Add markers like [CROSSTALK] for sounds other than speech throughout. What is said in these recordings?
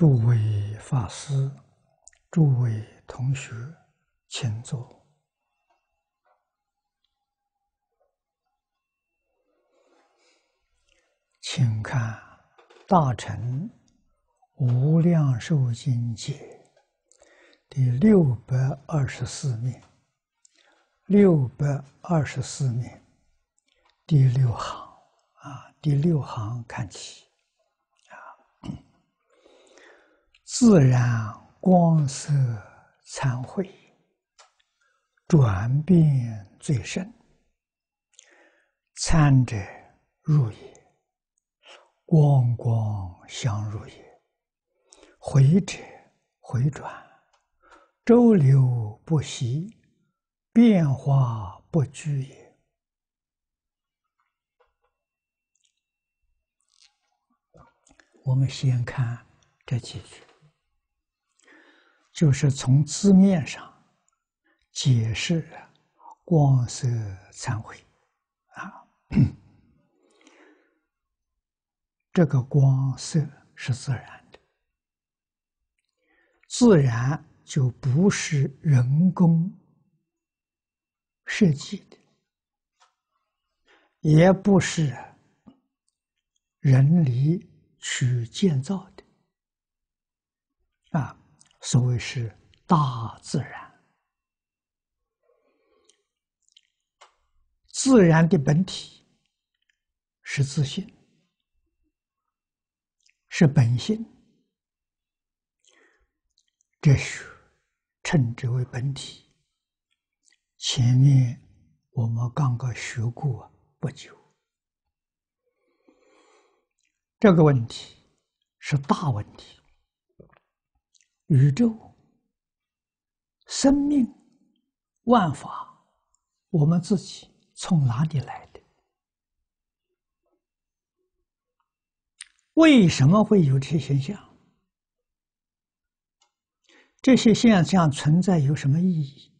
诸位法师，诸位同学，请坐。请看《大乘无量寿经》卷第六百二十四面，六百二十四面第六行啊，第六行看起。自然光色参会，转变最深。参者入也，光光相入也。回者回转，周流不息，变化不居也。我们先看这几句。就是从字面上解释，光色忏悔啊，这个光色是自然的，自然就不是人工设计的，也不是人力去建造的。所谓是大自然，自然的本体是自信，是本性，这是称之为本体。前面我们刚刚学过不久，这个问题是大问题。宇宙、生命、万法，我们自己从哪里来的？为什么会有这些现象？这些现象存在有什么意义？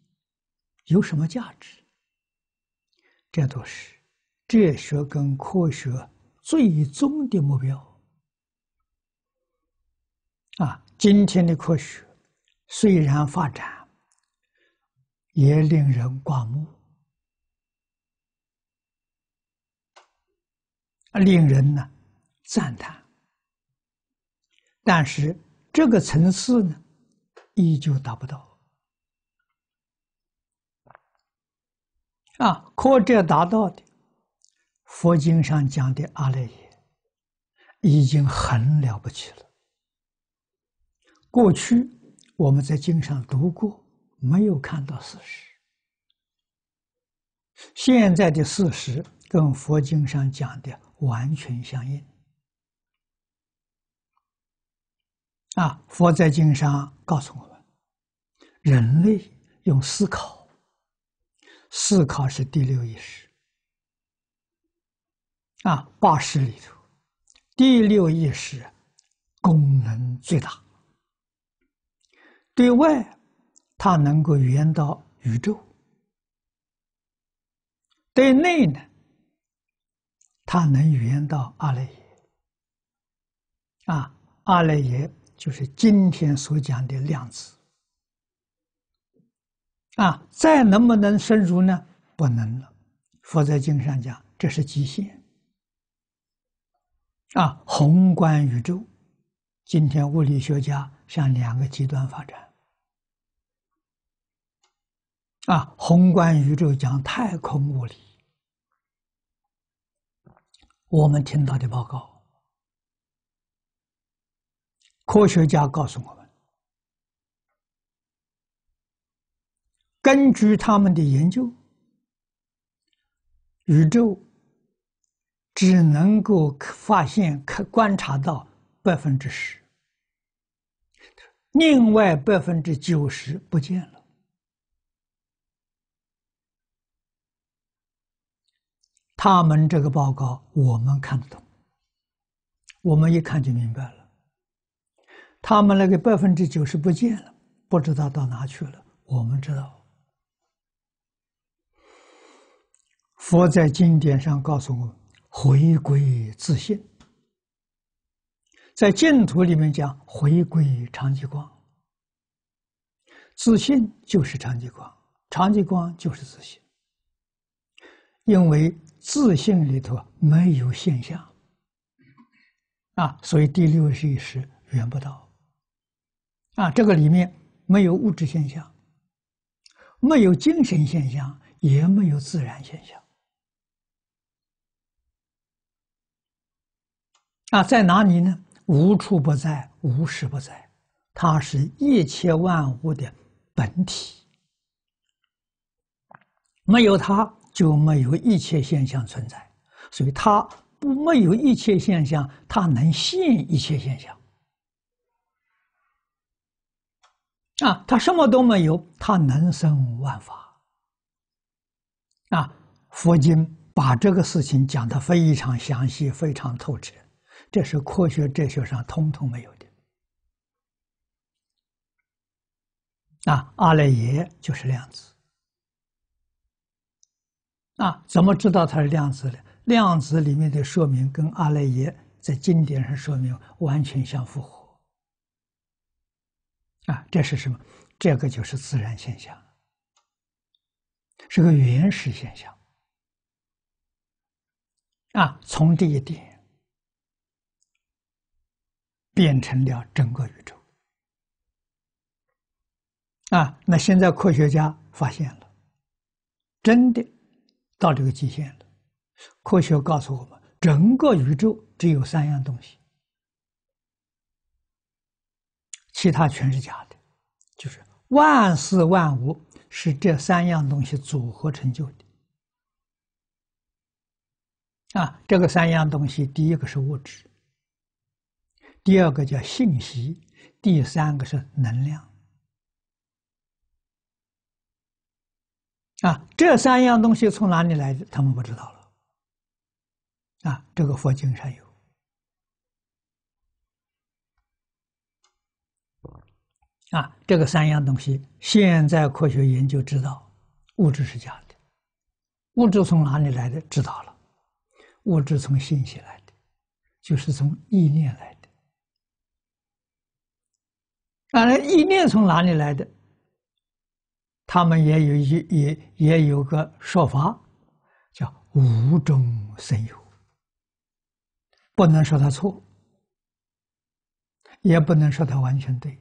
有什么价值？这都是哲学跟科学最终的目标啊！今天的科学虽然发展，也令人刮目，令人呢赞叹。但是这个层次呢，依旧达不到。啊，可这达到的佛经上讲的阿赖耶，已经很了不起了。过去我们在经上读过，没有看到事实。现在的事实跟佛经上讲的完全相应。啊，佛在经上告诉我们，人类用思考，思考是第六意识。啊，八识里头，第六意识功能最大。对外，它能够言到宇宙；对内呢，它能言到阿赖耶。啊，阿赖耶就是今天所讲的量子。啊，再能不能深入呢？不能了。佛在经上讲，这是极限。啊，宏观宇宙，今天物理学家向两个极端发展。啊，宏观宇宙讲太空物理，我们听到的报告，科学家告诉我们，根据他们的研究，宇宙只能够发现、可观察到百分之十，另外百分之九十不见了。他们这个报告我们看得懂，我们一看就明白了。他们那个百分之九十不见了，不知道到哪去了。我们知道，佛在经典上告诉我们：回归自信，在净土里面讲回归常寂光，自信就是常寂光，常寂光就是自信，因为。自信里头没有现象，啊，所以第六识是缘不到，啊，这个里面没有物质现象，没有精神现象，也没有自然现象，啊，在哪里呢？无处不在，无时不在，它是一切万物的本体，没有它。就没有一切现象存在，所以它不没有一切现象，它能现一切现象啊！它什么都没有，它能生万法啊！佛经把这个事情讲得非常详细，非常透彻，这是科学哲学上通通没有的。啊，阿赖耶就是量子。啊，怎么知道它是量子呢？量子里面的说明跟阿赖耶在经典上说明完全相符合。啊，这是什么？这个就是自然现象，是个原始现象。啊，从这一点变成了整个宇宙。啊，那现在科学家发现了，真的。到这个极限了。科学告诉我们，整个宇宙只有三样东西，其他全是假的，就是万事万物是这三样东西组合成就的。啊，这个三样东西，第一个是物质，第二个叫信息，第三个是能量。啊，这三样东西从哪里来的？他们不知道了。啊，这个佛经上有。啊，这个三样东西，现在科学研究知道，物质是假的，物质从哪里来的？知道了，物质从信息来的，就是从意念来的。啊，然，意念从哪里来的？他们也有一也也有个说法，叫“无中生有”，不能说他错，也不能说他完全对，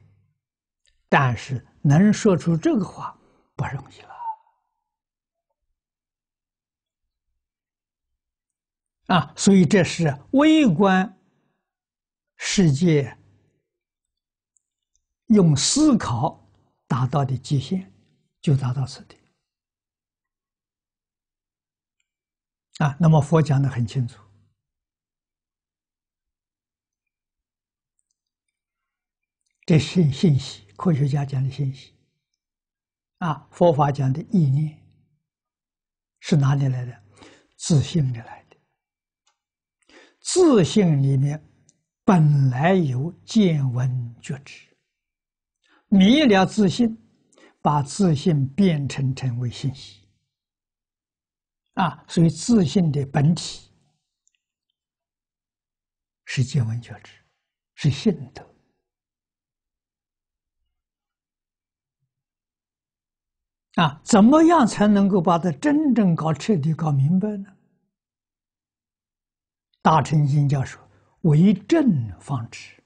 但是能说出这个话不容易了啊！所以这是微观世界用思考达到的极限。就达到此地啊！那么佛讲的很清楚，这信信息，科学家讲的信息，啊，佛法讲的意念，是哪里来的？自信的来的。自信里面本来有见闻觉知，迷了自信。把自信变成成为信息啊！所以自信的本体是见闻觉知，是信德啊！怎么样才能够把它真正搞彻底、搞明白呢？大乘经教说：为正方知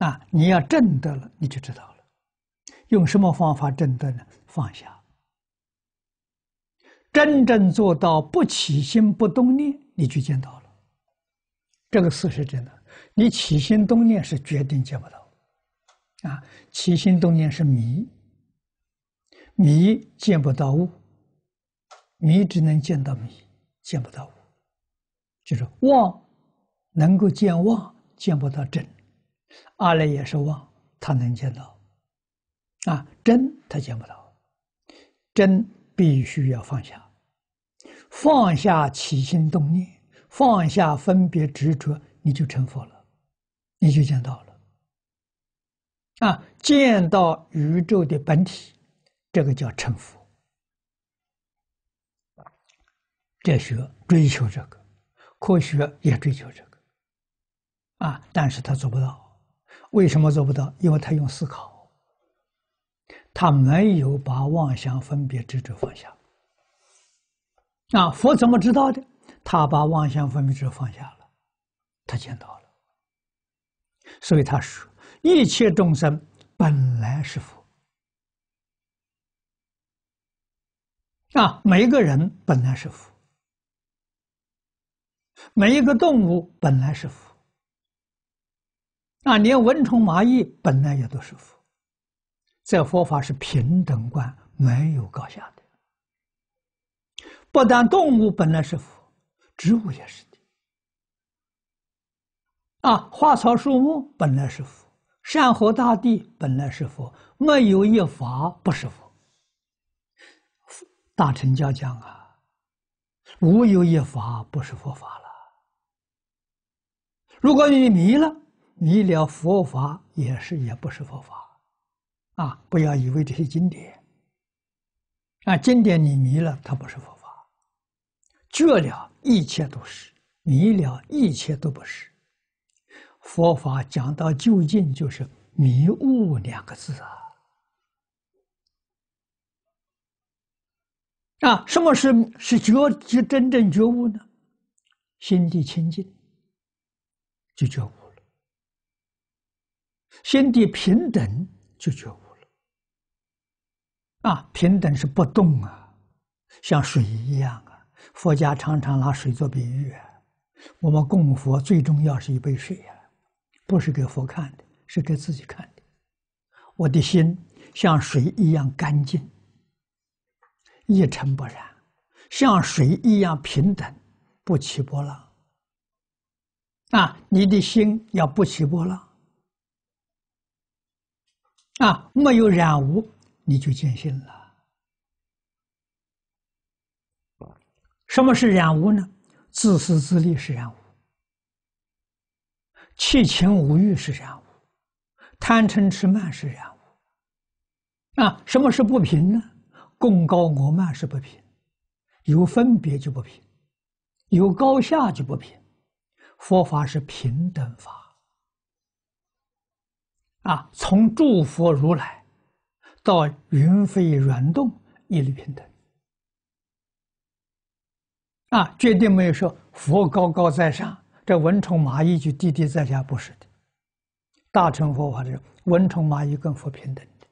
啊！你要正得了，你就知道了。用什么方法真正呢放下？真正做到不起心不动念，你去见到了。这个事实真的。你起心动念是决定见不到，啊，起心动念是迷，迷见不到物，迷只能见到迷，见不到物，就是妄，能够见妄，见不到真。阿赖也是妄，他能见到。啊，真他见不到，真必须要放下，放下起心动念，放下分别执着，你就成佛了，你就见到了。啊，见到宇宙的本体，这个叫成佛。哲学追求这个，科学也追求这个，啊，但是他做不到，为什么做不到？因为他用思考。他没有把妄想分别执着放下，啊！佛怎么知道的？他把妄想分别执着放下了，他见到了。所以他说：“一切众生本来是佛。”啊，每一个人本来是佛，每一个动物本来是佛，啊，连蚊虫蚂蚁本来也都是佛。在佛法是平等观，没有高下的。不但动物本来是佛，植物也是的。啊，花草树木本来是佛，山河大地本来是佛，没有一法不是佛。大乘教讲啊，无有一法不是佛法了。如果你迷了，迷了佛法也是也不是佛法。啊，不要以为这些经典啊，经典你迷了，它不是佛法；觉了一切都是迷了一切都不是。佛法讲到究竟，就是迷悟两个字啊！啊，什么是是觉？是真正觉悟呢？心地清净就觉悟了，心地平等就觉悟。啊，平等是不动啊，像水一样啊。佛家常常拿水做比喻啊。我们供佛最重要是一杯水呀，不是给佛看的，是给自己看的。我的心像水一样干净，一尘不染，像水一样平等，不起波浪。啊，你的心要不起波浪，啊，没有染污。你就坚信了。什么是染污呢？自私自利是染污，七情无欲是染污，贪嗔痴慢是染污。啊，什么是不平呢？共高我慢是不平，有分别就不平，有高下就不平。佛法是平等法。啊，从诸佛如来。到云飞软动，一律平等。啊，绝对没有说佛高高在上，这蚊虫蚂蚁就低低在下，不是的。大乘佛法是蚊虫蚂蚁跟佛平等的，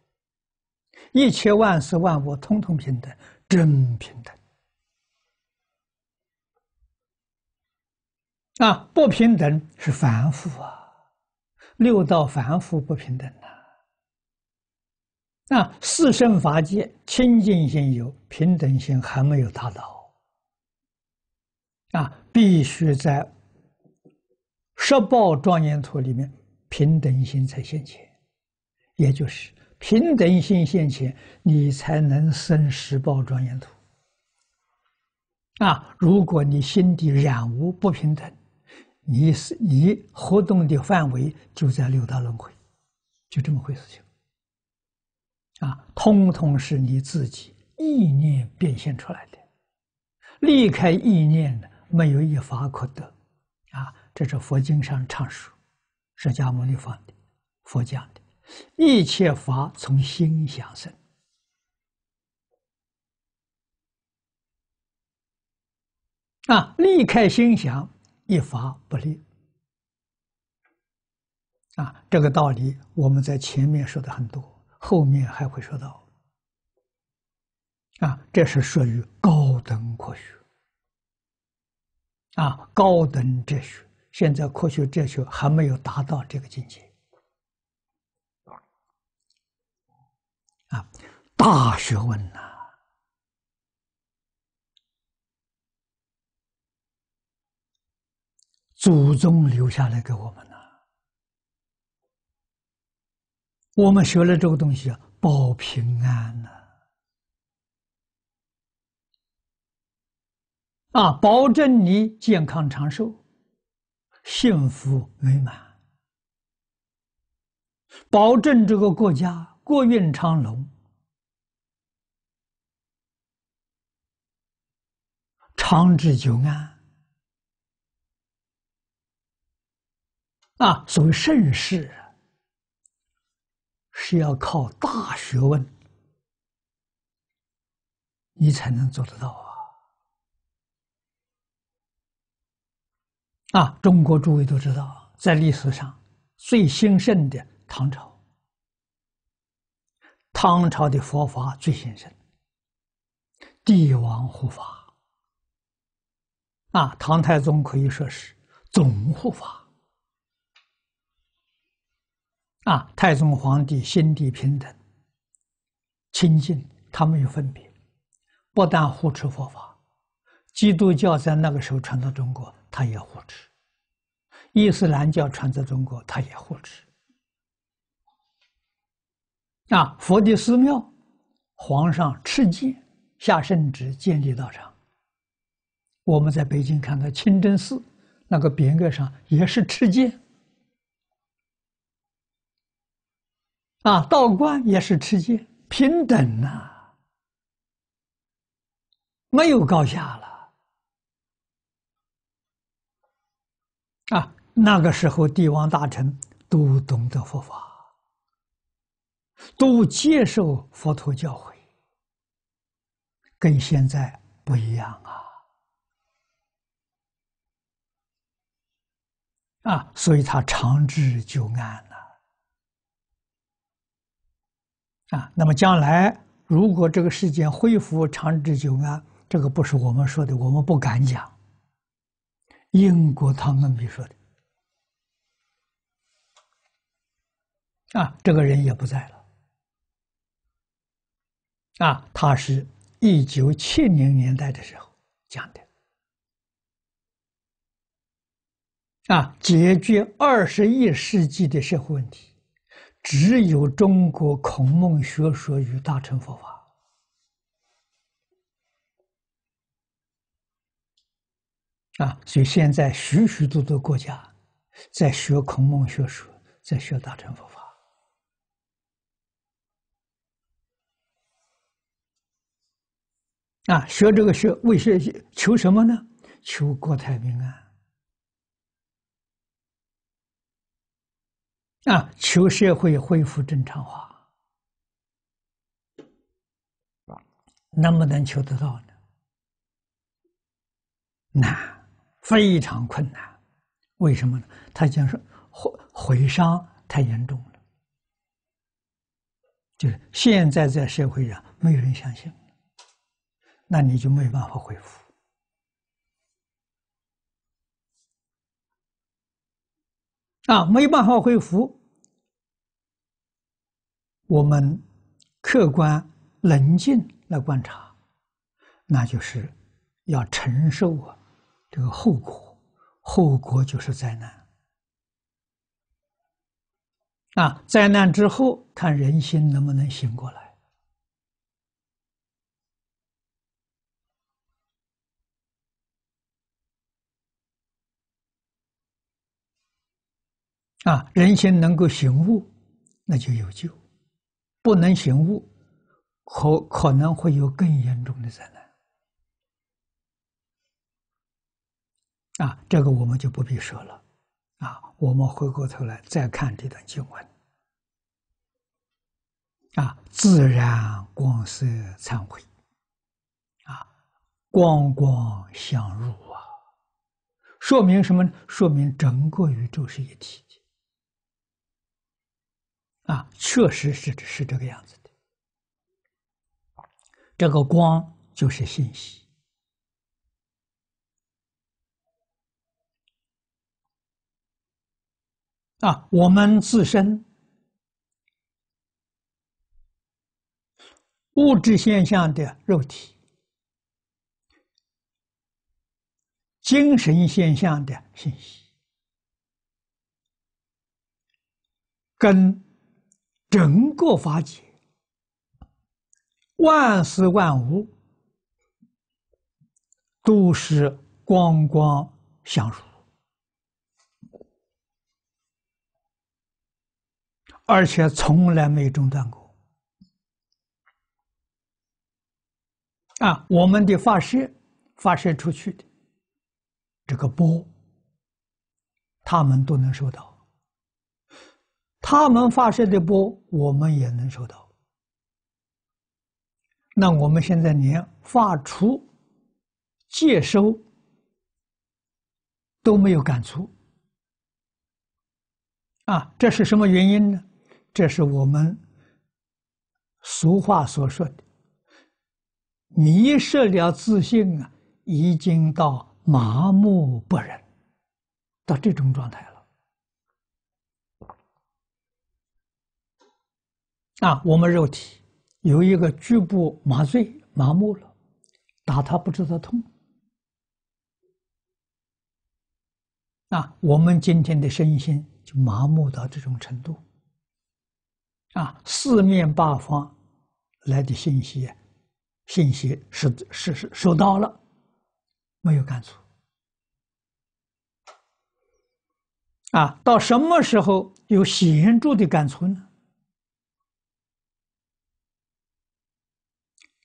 一切万事万物通通平等，真平等。啊，不平等是凡夫啊，六道凡夫不平等呐。那四圣法界清净心有平等心还没有达到，啊，必须在十报庄严图里面，平等心才现前，也就是平等心现前，你才能生十报庄严图。啊，如果你心底染污不平等，你是你活动的范围就在六道轮回，就这么回事情。啊，通通是你自己意念变现出来的，离开意念呢，没有一法可得，啊，这是佛经上常说，释迦牟尼佛的，佛讲的一切法从心想生，啊，离开心想一法不立，啊，这个道理我们在前面说的很多。后面还会说到，啊，这是属于高等科学，啊，高等哲学。现在科学哲学还没有达到这个境界，啊，大学问呐，祖宗留下来给我们。我们学了这个东西啊，保平安呢，啊，保证你健康长寿、幸福美满，保证这个国家国运昌隆、长治久安，啊，所谓盛世。是要靠大学问，你才能做得到啊！啊，中国诸位都知道，在历史上最兴盛的唐朝，唐朝的佛法最兴盛，帝王护法啊，唐太宗可以说是总护法。啊，太宗皇帝心地平等、清净，他没有分别，不但护持佛法，基督教在那个时候传到中国，他也护持；伊斯兰教传到中国，他也护持。啊，佛的寺庙，皇上敕建，下圣旨建立道场。我们在北京看到清真寺，那个匾额上也是敕建。啊，道观也是持戒平等呐，没有高下了。啊，那个时候帝王大臣都懂得佛法，都接受佛陀教诲，跟现在不一样啊！啊，所以他长治久安了。啊，那么将来如果这个世界恢复长治久安，这个不是我们说的，我们不敢讲。英国汤恩比说的，啊，这个人也不在了，啊，他是一九七零年代的时候讲的，啊，解决二十一世纪的社会问题。只有中国孔孟学说与大乘佛法啊，所以现在许许多多国家在学孔孟学说，在学大乘佛法啊，学这个学为学习求什么呢？求国泰民安。啊，求社会恢复正常化，能不能求得到呢？难，非常困难。为什么呢？他讲说毁毁伤太严重了，就是现在在社会上没有人相信，那你就没办法恢复。啊，没办法恢复。我们客观冷静来观察，那就是要承受啊这个后果，后果就是灾难。啊，灾难之后，看人心能不能醒过来。啊，人心能够醒悟，那就有救；不能醒悟，可可能会有更严重的灾难。啊，这个我们就不必说了。啊，我们回过头来再看这段经文。啊，自然光色忏悔，啊，光光相入啊，说明什么呢？说明整个宇宙是一体。啊，确实是是这个样子的。这个光就是信息啊，我们自身物质现象的肉体，精神现象的信息，跟。整个法界，万事万物都是光光相属，而且从来没中断过。啊，我们的发射、发射出去的这个波，他们都能收到。他们发射的波，我们也能收到。那我们现在连发出、接收都没有感触啊！这是什么原因呢？这是我们俗话所说的“迷失了自信”啊，已经到麻木不仁，到这种状态了。啊，我们肉体有一个局部麻醉、麻木了，打他不知道痛。啊，我们今天的身心就麻木到这种程度。啊，四面八方来的信息，信息是是是收到了，没有感触。啊，到什么时候有显著的感触呢？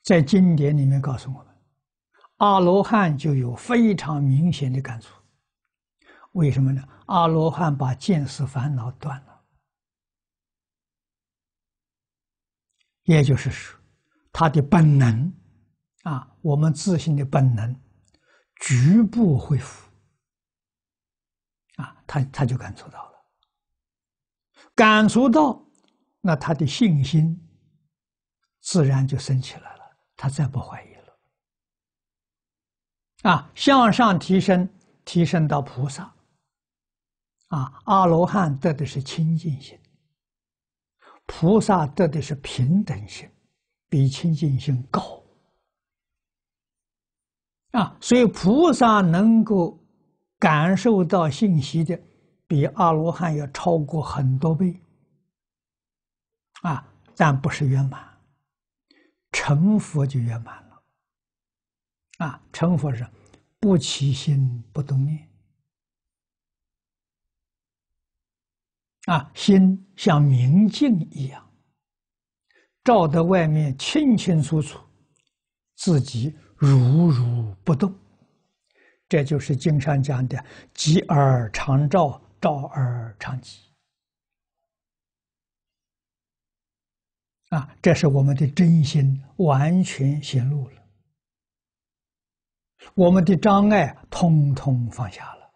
在经典里面告诉我们，阿罗汉就有非常明显的感触。为什么呢？阿罗汉把见识烦恼断了，也就是说，他的本能，啊，我们自信的本能，局部恢复，啊，他他就感受到了，感受到，那他的信心，自然就升起来。他再不怀疑了啊！向上提升，提升到菩萨啊！阿罗汉得的是清净心，菩萨得的是平等心，比清净心高啊！所以菩萨能够感受到信息的，比阿罗汉要超过很多倍啊！但不是圆满。成佛就圆满了，啊！成佛是不起心不动念，啊，心像明镜一样，照得外面清清楚楚，自己如如不动，这就是经常讲的“吉而常照，照而常即”。啊，这是我们的真心完全显露了，我们的障碍通通放下了，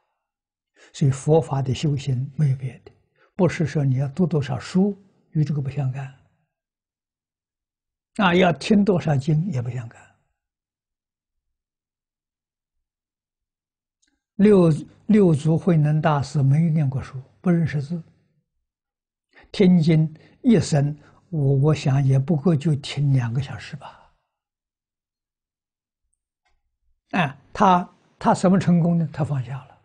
所以佛法的修行没有别的，不是说你要读多少书与这个不相干，啊，要听多少经也不相干。六六祖慧能大师没有念过书，不认识字，天经一生。我我想也不过就停两个小时吧。哎，他他什么成功呢？他放下了，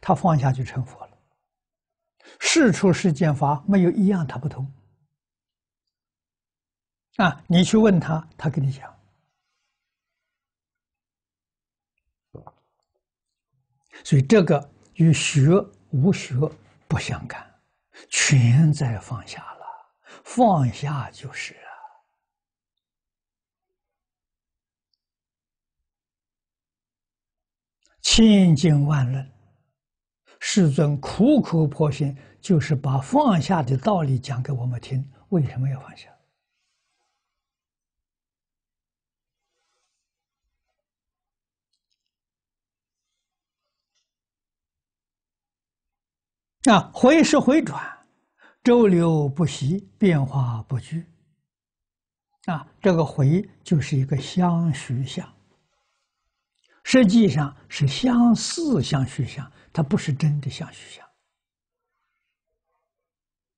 他放下就成佛了。事出世间法，没有一样他不通。啊，你去问他，他跟你讲。所以这个与学无学不相干，全在放下。放下就是啊，千经万论，世尊苦口婆心，就是把放下的道理讲给我们听。为什么要放下？啊，回是回转。周流不息，变化不居。啊，这个回就是一个相虚相，实际上是相似相虚相，它不是真的相虚相。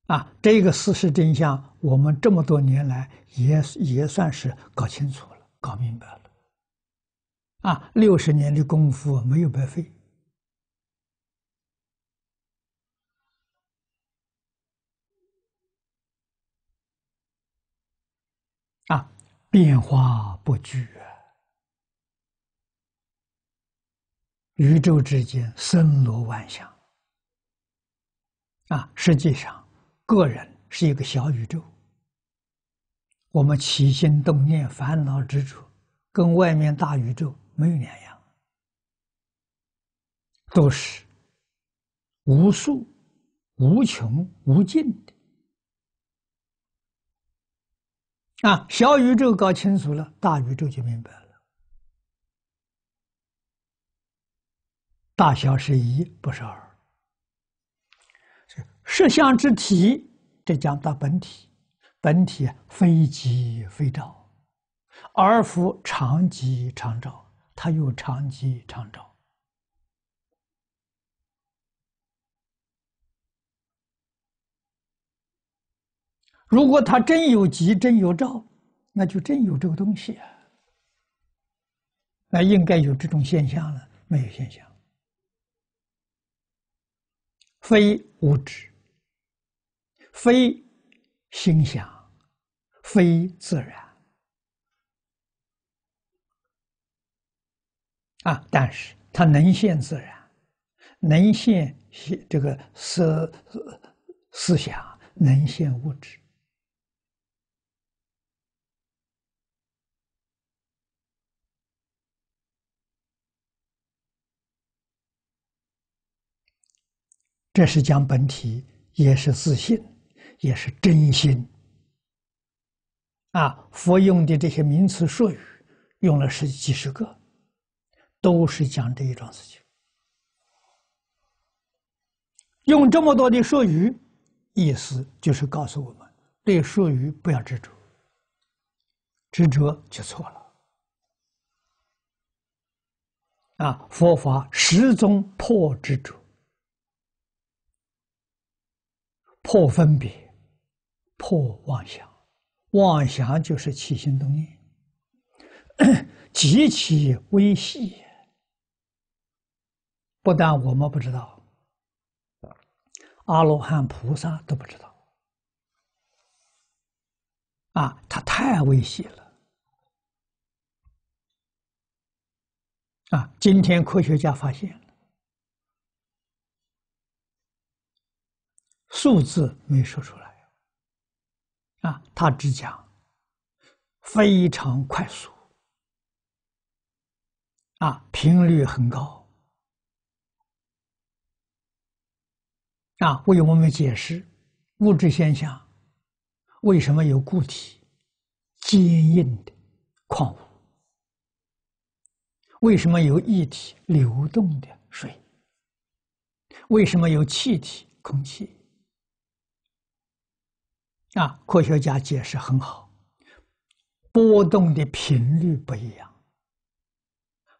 啊，这个事实真相，我们这么多年来也也算是搞清楚了，搞明白了。啊，六十年的功夫没有白费。变化不居啊！宇宙之间，森罗万象啊！实际上，个人是一个小宇宙。我们起心动念、烦恼执着，跟外面大宇宙没有两样，都是无数、无穷、无尽的。啊，小宇宙搞清楚了，大宇宙就明白了。大小是一，不是二。是色相之体，这讲到本体，本体非即非照，而复常即常照，它又常即常照。如果他真有吉，真有兆，那就真有这个东西啊！那应该有这种现象了，没有现象，非物质，非心想，非自然啊！但是它能现自然，能现这个思思想，能现物质。这是讲本体，也是自信，也是真心啊！佛用的这些名词术语，用了十几十个，都是讲这一桩事情。用这么多的术语，意思就是告诉我们：对术语不要执着，执着就错了。啊，佛法始终破执着。破分别，破妄想，妄想就是起心动念，[COUGHS] 极其微细。不但我们不知道，阿罗汉、菩萨都不知道。啊，他太危险了。啊，今天科学家发现了。数字没说出来，啊，他只讲非常快速，啊，频率很高，啊，为我们解释物质现象：为什么有固体坚硬的矿物？为什么有液体流动的水？为什么有气体空气？啊，科学家解释很好，波动的频率不一样，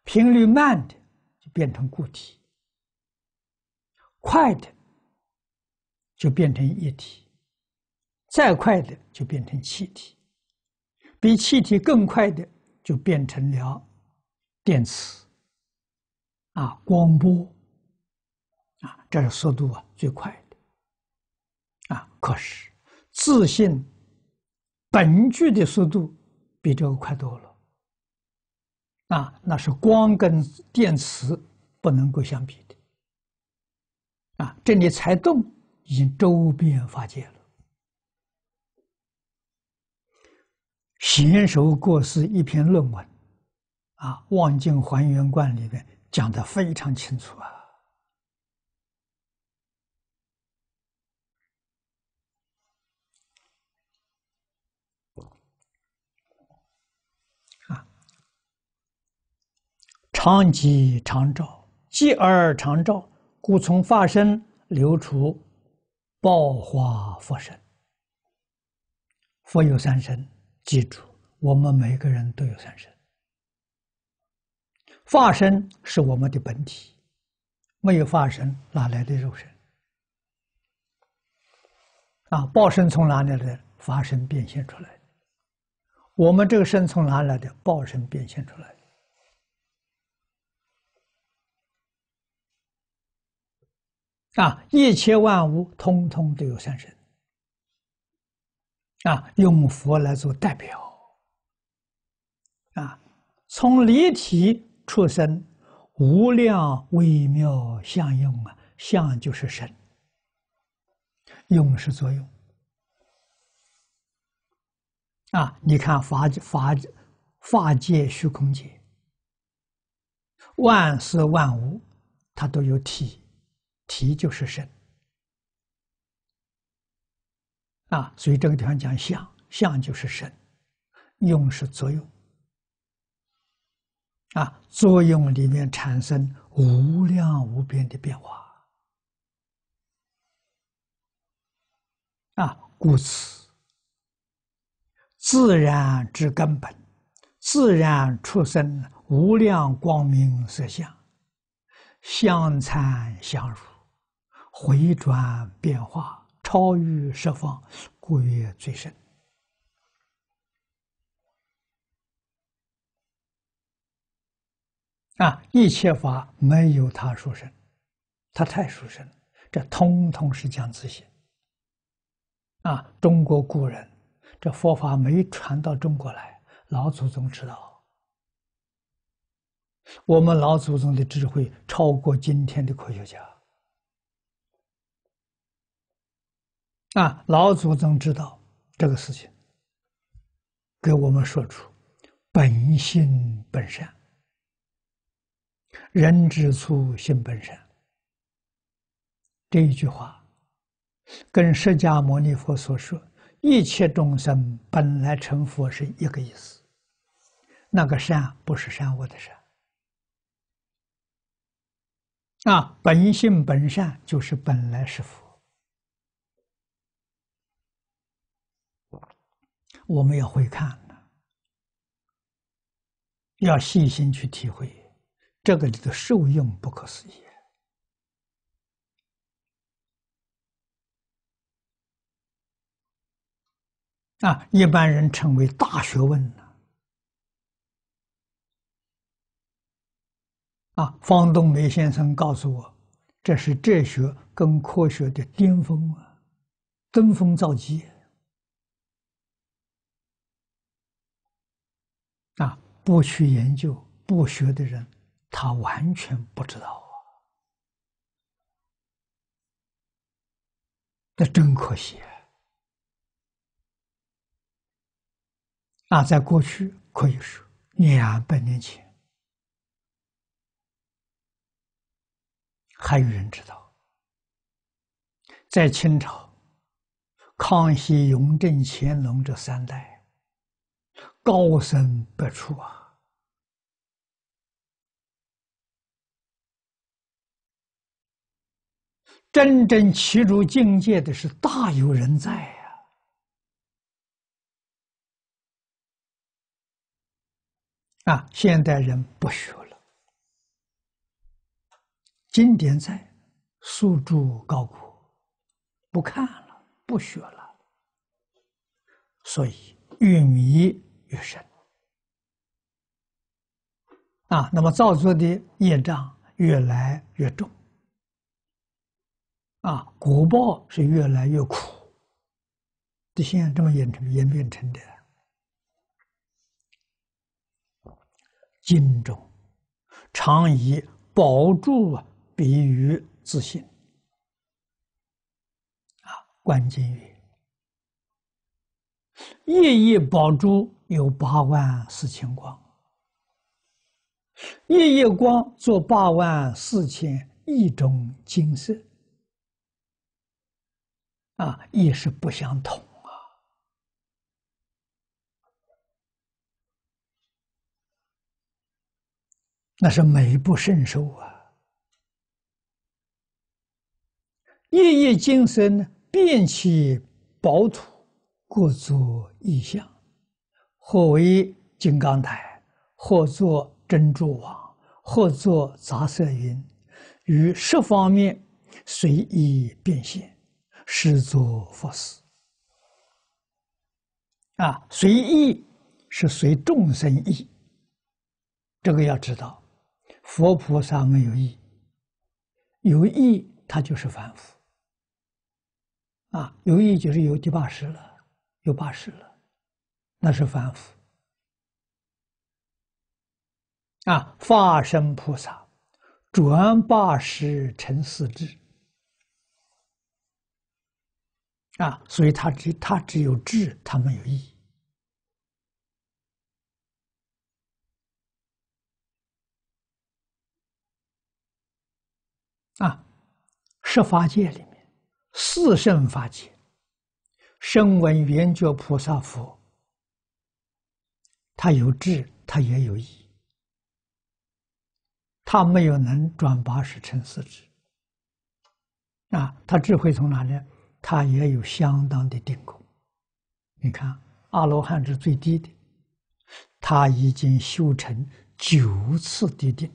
频率慢的就变成固体，快的就变成液体，再快的就变成气体，比气体更快的就变成了电磁啊，光波啊，这是速度啊最快的啊，可是。自信本具的速度比这个快多了啊！那是光跟电磁不能够相比的啊！这里才动，已经周边发界了。娴熟过世一篇论文啊，《望京还原观》里面讲的非常清楚啊。常积常照，继而常照，故从法身流出报化佛身。佛有三身，记住，我们每个人都有三身。法身是我们的本体，没有法身，哪来的肉身？啊，报身从哪里来？法身变现出来我们这个身从哪来的？报身变现出来。啊，一切万物通通都有三身。啊，用佛来做代表。啊，从离体出生，无量微妙相用啊，相就是身，用是作用。啊，你看法界法界法界虚空界，万事万物它都有体。体就是身，啊，所以这个地方讲相，相就是身，用是作用，啊，作用里面产生无量无边的变化，啊，故此自然之根本，自然出生无量光明色相，相参相入。回转变化，超越释放，故曰最深。啊，一切法没有他说胜，他太殊胜了。这通通是讲自信。啊，中国古人，这佛法没传到中国来，老祖宗知道，我们老祖宗的智慧超过今天的科学家。啊，老祖宗知道这个事情，给我们说出“本性本善，人之初性本善”这一句话，跟释迦牟尼佛所说“一切众生本来成佛”是一个意思。那个善不是善恶的善，啊，本性本善就是本来是佛。我们要会看要细心去体会，这个里的受用不可思议啊！一般人称为大学问呢，啊，方东梅先生告诉我，这是哲学跟科学的巅峰啊，登峰造极。啊，不去研究、不学的人，他完全不知道啊，那真可惜啊！那在过去可以说两百年前还有人知道，在清朝康熙、雍正、乾隆这三代。高深不出啊！真正齐主境界的是大有人在呀！啊，现代人不学了，经典在，宿诸高古，不看了，不学了，所以玉米越深啊，那么造作的业障越来越重啊，果报是越来越苦。这现这么演成、演变成的。经中常以宝啊比喻自信啊，观金玉夜夜宝珠。有八万四千光，夜夜光做八万四千亿种金色，啊，意是不相同啊，那是美不胜收啊！夜夜精神遍起薄土，各作异象。或为金刚台，或作珍珠网，或作杂色云，于十方面随意变现，是作佛事。啊，随意是随众生意，这个要知道，佛菩萨没有意，有意他就是凡夫。啊，有意就是有第八识了，有八识了。那是凡夫啊！法身菩萨转八十成四智啊，所以他只他只有智，他没有意。啊。十法界里面，四圣法界，声闻缘觉菩萨佛。他有智，他也有义。他没有能转八十乘四智，啊，他智慧从哪里？他也有相当的定功。你看，阿罗汉是最低的，他已经修成九次第定，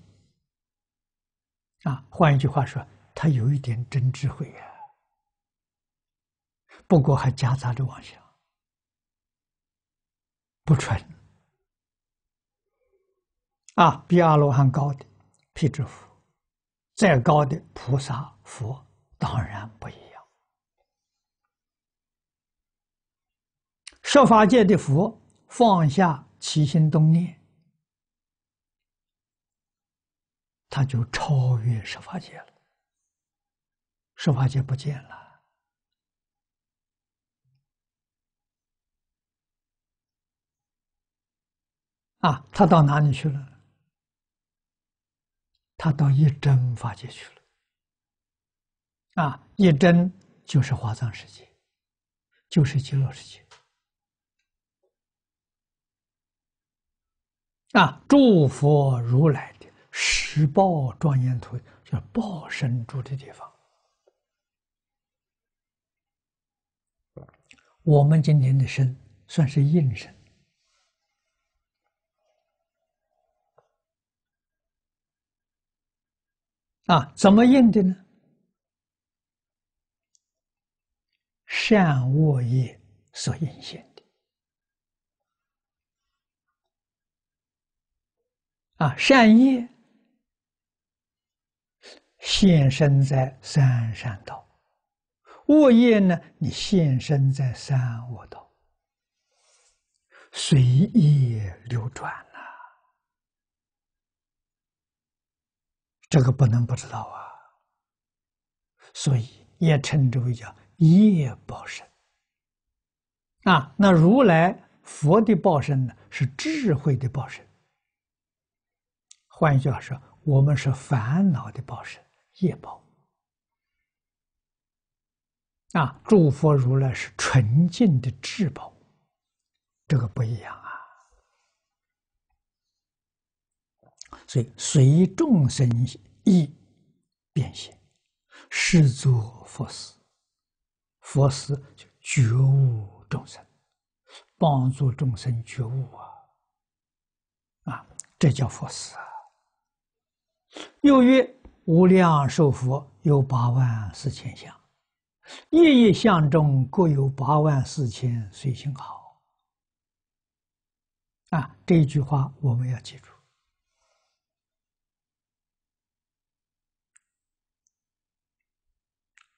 啊，换一句话说，他有一点真智慧呀，不过还夹杂着妄想，不纯。啊，比阿罗汉高的皮支佛，再高的菩萨佛当然不一样。说法界的佛放下起心动念，他就超越设法界了。设法界不见了啊，他到哪里去了？他到一真法界去了，啊，一真就是华藏世界，就是极乐世界，啊，诸佛如来的十报庄严土，就是报身住的地方。我们今天的身算是应身。啊，怎么用的呢？善恶业所引现的。啊，善业现身在三善道，恶业呢，你现身在三恶道，随意流转了。这个不能不知道啊，所以也称之为叫业报身。那那如来佛的报身呢，是智慧的报身。换句话说，我们是烦恼的报身，业报。啊，诸佛如来是纯净的至宝，这个不一样啊。随随众生意变现，是作佛事。佛事就觉悟众生，帮助众生觉悟啊！啊，这叫佛事啊。又曰：无量寿佛有八万四千相，一一相中各有八万四千随性好。啊，这一句话我们要记住。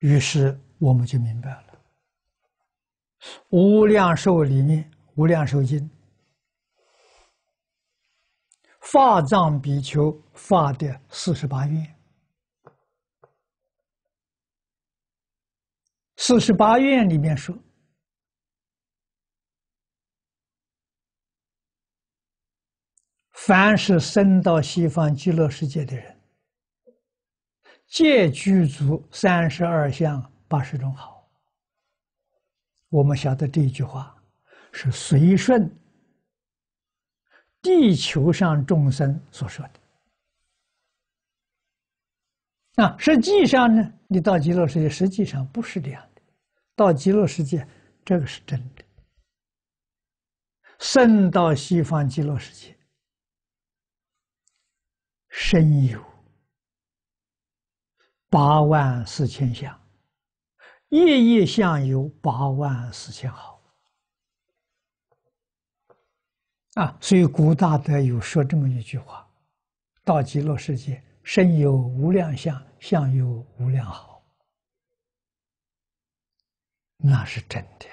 于是我们就明白了，无量寿里面，无量寿经，法藏比丘发的四十八愿。四十八愿里面说，凡是生到西方极乐世界的人。借具足三十二相八十种好，我们晓得这一句话是随顺地球上众生所说的。那实际上呢？你到极乐世界，实际上不是这样的。到极乐世界，这个是真的。生到西方极乐世界，身有。八万四千相，夜夜相有八万四千好，啊！所以古大德有说这么一句话：“到极乐世界，身有无量相，相有无量好。”那是真的，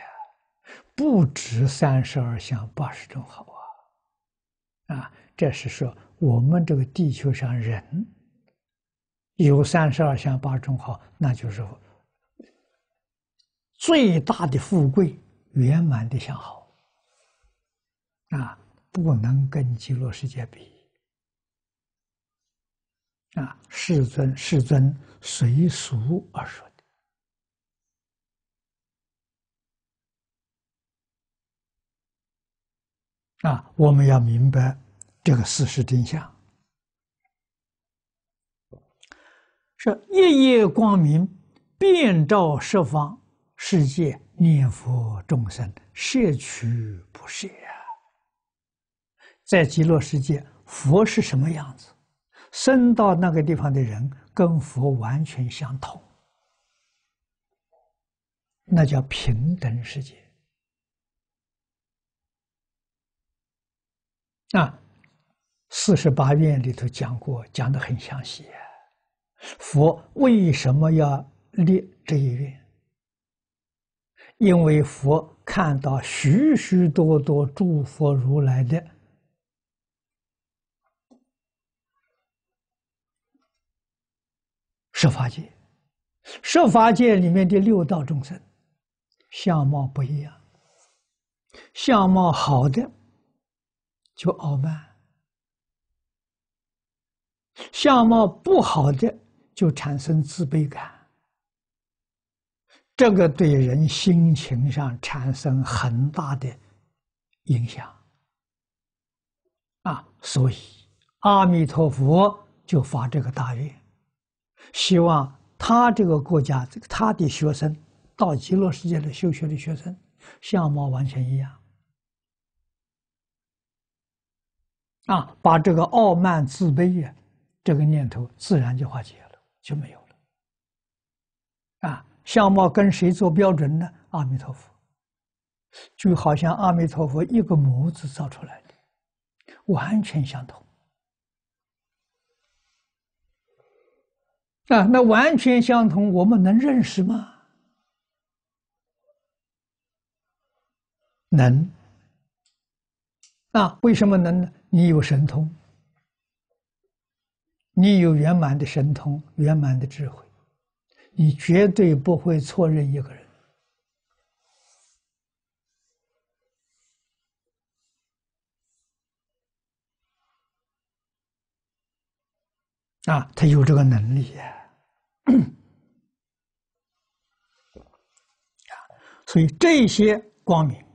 不止三十二相八十种好啊！啊，这是说我们这个地球上人。有三十二相八种好，那就是最大的富贵圆满的相好啊，不能跟极乐世界比啊！世尊，世尊随俗而说的啊，我们要明白这个事实真相。是一夜光明遍照十方世界念佛众生摄取不舍，在极乐世界佛是什么样子？生到那个地方的人跟佛完全相同，那叫平等世界。啊，《四十八愿》里头讲过，讲的很详细。佛为什么要立这一愿？因为佛看到许许多多诸佛如来的设法界，设法界里面的六道众生，相貌不一样，相貌好的就傲慢，相貌不好的。就产生自卑感，这个对人心情上产生很大的影响啊！所以阿弥陀佛就发这个大愿，希望他这个国家，这个他的学生到极乐世界的修学的学生，相貌完全一样啊！把这个傲慢自卑呀这个念头自然就化解了。就没有了啊！相貌跟谁做标准呢？阿弥陀佛，就好像阿弥陀佛一个模子造出来的，完全相同啊！那完全相同，我们能认识吗？能。那为什么能呢？你有神通。你有圆满的神通，圆满的智慧，你绝对不会错认一个人。啊，他有这个能力呀！啊，所以这些光明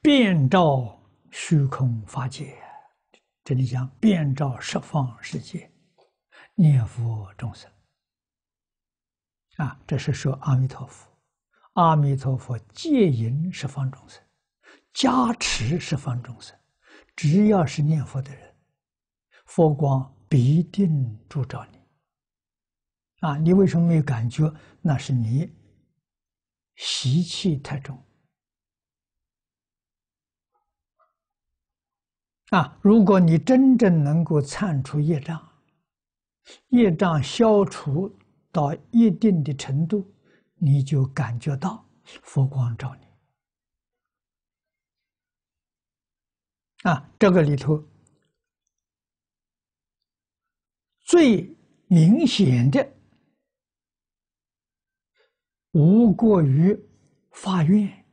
遍照虚空法界。这里讲遍照十方世界，念佛众生，啊，这是说阿弥陀佛，阿弥陀佛戒引十方众生，加持十方众生，只要是念佛的人，佛光必定照你。啊，你为什么没有感觉？那是你习气太重。啊，如果你真正能够参出业障，业障消除到一定的程度，你就感觉到佛光照你。啊，这个里头最明显的无过于发愿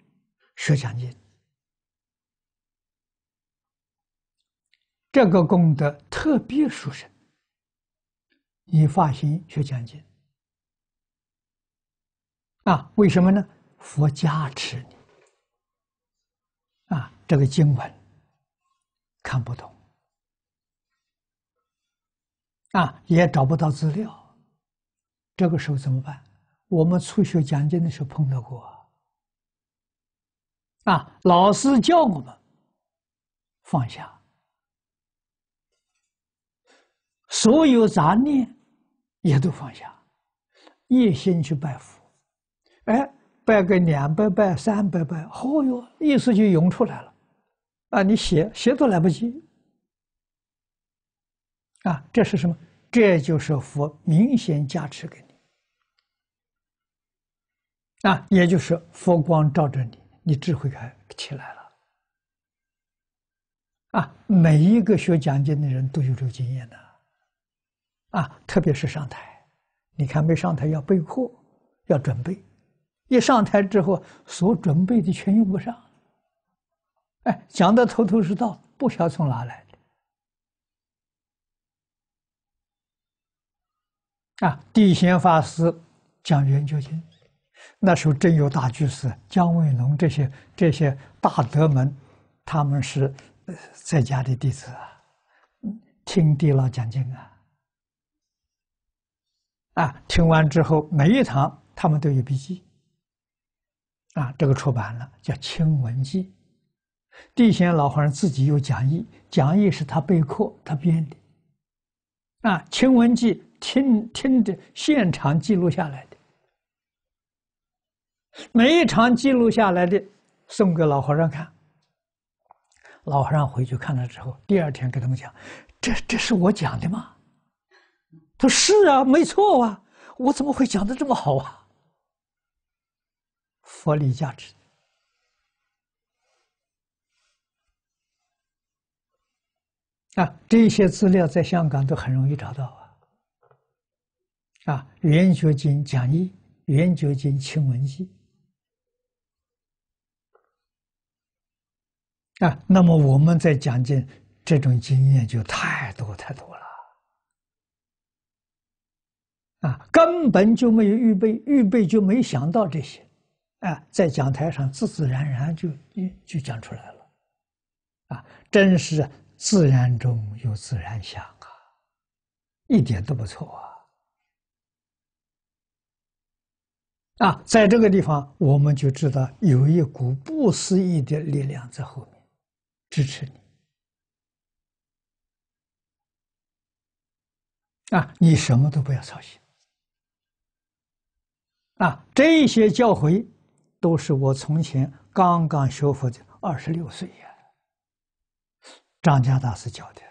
学讲经。这个功德特别殊胜，你发心学讲经，啊，为什么呢？佛加持你，啊，这个经文看不懂，啊，也找不到资料，这个时候怎么办？我们初学讲经的时候碰到过，啊，老师教我们放下。所有杂念也都放下，一心去拜佛，哎，拜个两拜拜三拜拜，哦哟，意思就涌出来了，啊，你写写都来不及，啊，这是什么？这就是佛明显加持给你，啊，也就是佛光照着你，你智慧开起来了，啊，每一个学讲经的人都有这个经验的。啊，特别是上台，你看没上台要备课，要准备，一上台之后所准备的全用不上。哎，讲的头头是道，不晓从哪来的。啊，地贤法师讲圆觉经，那时候真有大居士姜味农这些这些大德们，他们是在家的弟子啊，听地老讲经啊。啊，听完之后，每一堂他们都有笔记。啊，这个出版了，叫《清文记》。地仙老和尚自己有讲义，讲义是他备课他编的。啊，《清文记》听听的现场记录下来的，每一场记录下来的，送给老和尚看。老和尚回去看了之后，第二天给他们讲，这这是我讲的吗？说是啊，没错啊，我怎么会讲的这么好啊？佛理价值啊，这些资料在香港都很容易找到啊。啊，《圆觉经》讲义，《圆觉经》清文记啊，那么我们在讲经这种经验就太多太多了。啊，根本就没有预备，预备就没想到这些，啊，在讲台上自自然然就就讲出来了，啊，真是自然中有自然相啊，一点都不错啊。啊，在这个地方，我们就知道有一股不思议的力量在后面支持你，啊，你什么都不要操心。啊，这些教诲都是我从前刚刚学佛的二十六岁呀，张家大师教的。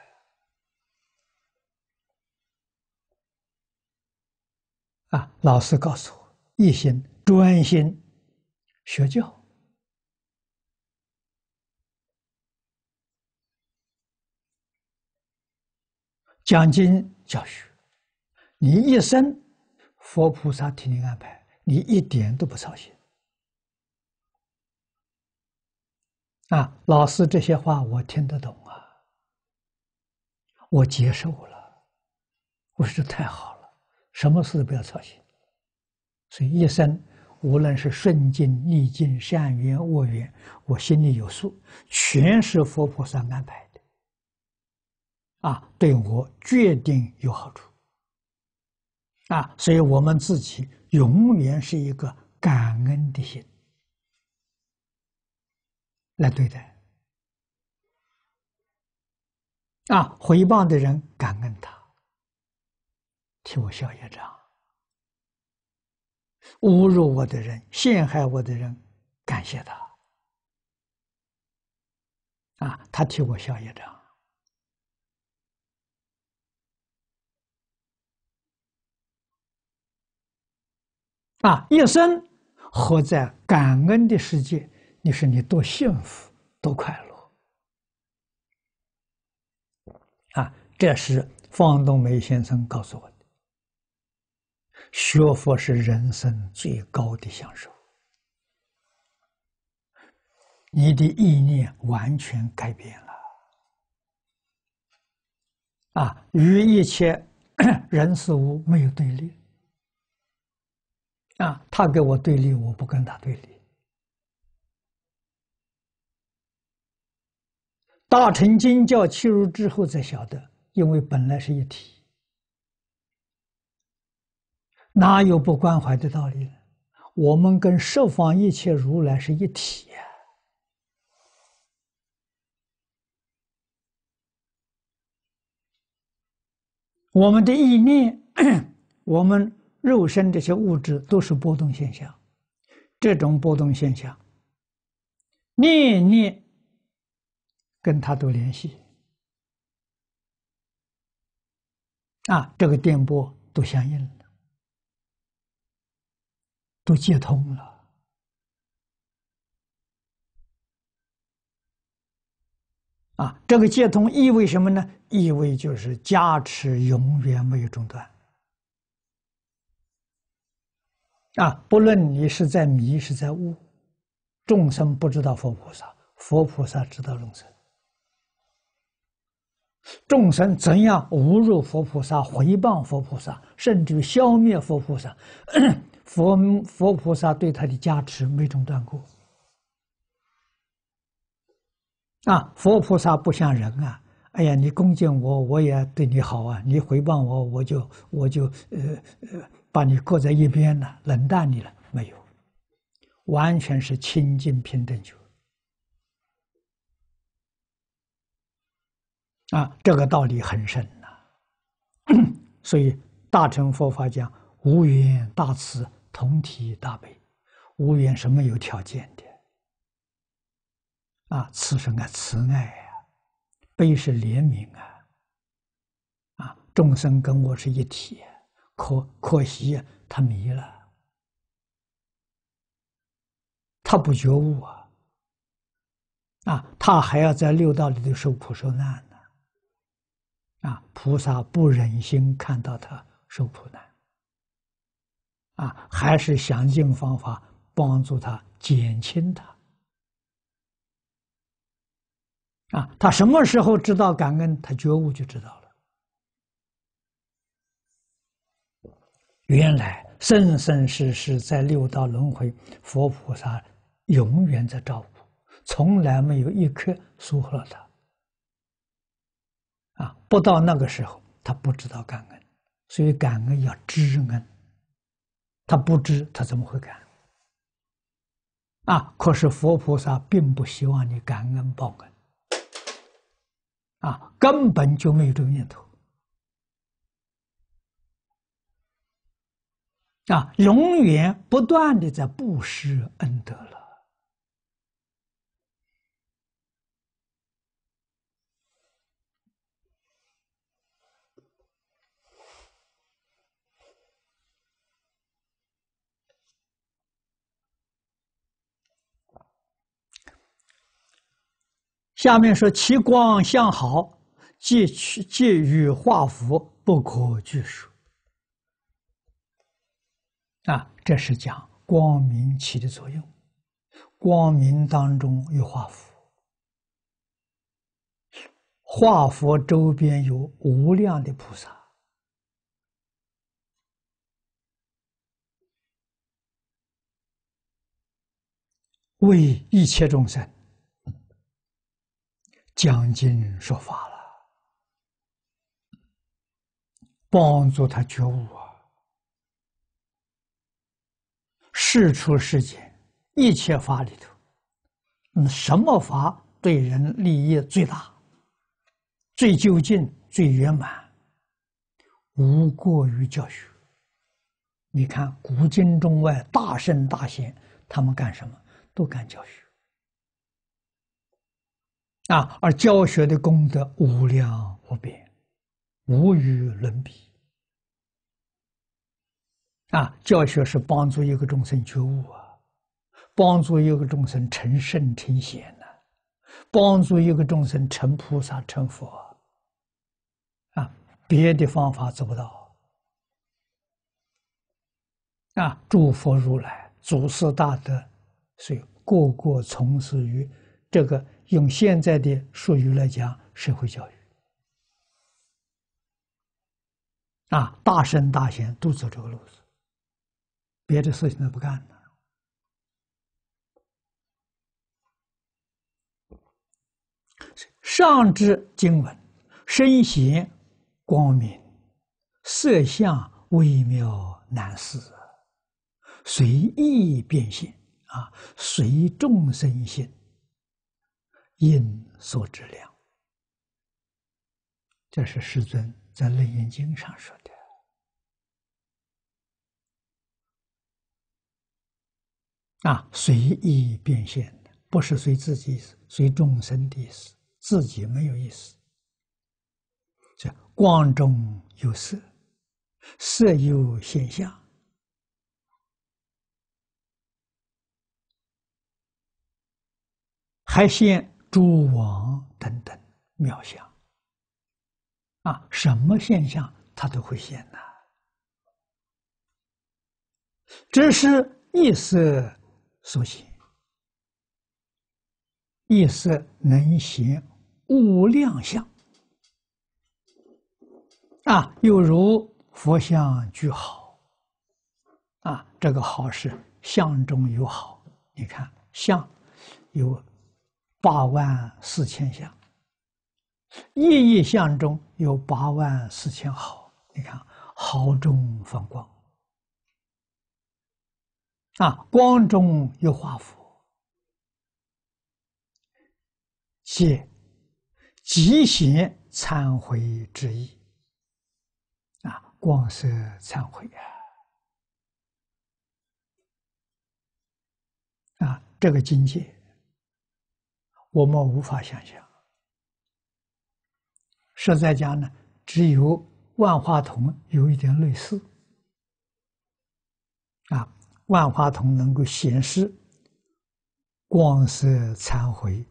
啊，老师告诉我，一心专心学教，讲经教学，你一生佛菩萨替你安排。你一点都不操心啊！老师，这些话我听得懂啊，我接受了。我说这太好了，什么事都不要操心。所以一生无论是顺境、逆境、善缘、恶缘，我心里有数，全是佛菩萨安排的啊，对我决定有好处啊。所以我们自己。永远是一个感恩的心来对待啊，回报的人感恩他，替我笑一张；侮辱我的人、陷害我的人，感谢他啊，他替我笑一张。啊，一生活在感恩的世界，你说你多幸福、多快乐！啊，这是方东梅先生告诉我的。学佛是人生最高的享受，你的意念完全改变了。啊，与一切 [COUGHS] 人、事、物没有对立。啊，他跟我对立，我不跟他对立。大乘经教切入之后才晓得，因为本来是一体，哪有不关怀的道理呢？我们跟十方一切如来是一体呀，我们的意念，[COUGHS] 我们。肉身这些物质都是波动现象，这种波动现象，念念跟它都联系，啊，这个电波都相应了，都接通了，啊，这个接通意味什么呢？意味就是加持永远没有中断。啊，不论你是在迷是在悟，众生不知道佛菩萨，佛菩萨知道众生。众生怎样侮辱佛菩萨、回谤佛菩萨，甚至消灭佛菩萨，[COUGHS] 佛佛菩萨对他的加持没中断过。啊，佛菩萨不像人啊！哎呀，你恭敬我，我也对你好啊；你回谤我，我就我就呃呃。把你搁在一边了，冷淡你了，没有？完全是清净平等觉啊！这个道理很深呐。[CLEARS THROAT] 所以大乘佛法讲无缘大慈，同体大悲。无缘是没有条件的啊！慈是爱啊，悲是怜悯啊。啊，众生跟我是一体。可可惜，他迷了，他不觉悟啊！啊，他还要在六道里头受苦受难呢！啊，菩萨不忍心看到他受苦难，啊，还是想尽方法帮助他减轻他。啊，他什么时候知道感恩？他觉悟就知道了。原来生生世世在六道轮回，佛菩萨永远在照顾，从来没有一刻疏忽了他。啊，不到那个时候，他不知道感恩，所以感恩要知恩。他不知，他怎么会感恩？啊，可是佛菩萨并不希望你感恩报恩，啊，根本就没有这个念头。啊，永远不断的在布施恩德了。下面说其光相好，取借与化福，不可拒数。啊，这是讲光明起的作用。光明当中有化佛，化佛周边有无量的菩萨，为一切众生讲经说法了，帮助他觉悟啊。事出世间，一切法里头，嗯，什么法对人利益最大、最究竟、最圆满，无过于教学。你看古今中外大圣大贤，他们干什么都干教学啊，而教学的功德无量无边，无与伦比。啊，教学是帮助一个众生觉悟啊，帮助一个众生成圣成贤呐，帮助一个众生成菩萨成佛。啊，别的方法做不到。啊，诸佛如来，祖师大德，所以个个从事于这个。用现在的术语来讲，社会教育。啊，大圣大贤都走这个路子。别的事情都不干了。上知经文，身显光明，色相微妙难思，随意变现啊，随众生心因所知量。这是师尊在《楞严经》上说的。啊，随意变现的，不是随自己，随众生的意思，自己没有意思。这光中有色，色有现象，还现诸王等等妙相。啊，什么现象他都会现呐。只是意思。所写，意识能行，无量相啊！又如佛像具好啊，这个好是相中有好。你看相有八万四千相，意义相中有八万四千好。你看好中放光。啊，光中有华佛，即极显忏悔之意。啊，光色忏悔啊！啊，这个境界我们无法想象。实在讲呢，只有万花筒有一点类似。啊。万花筒能够显示光色忏悔，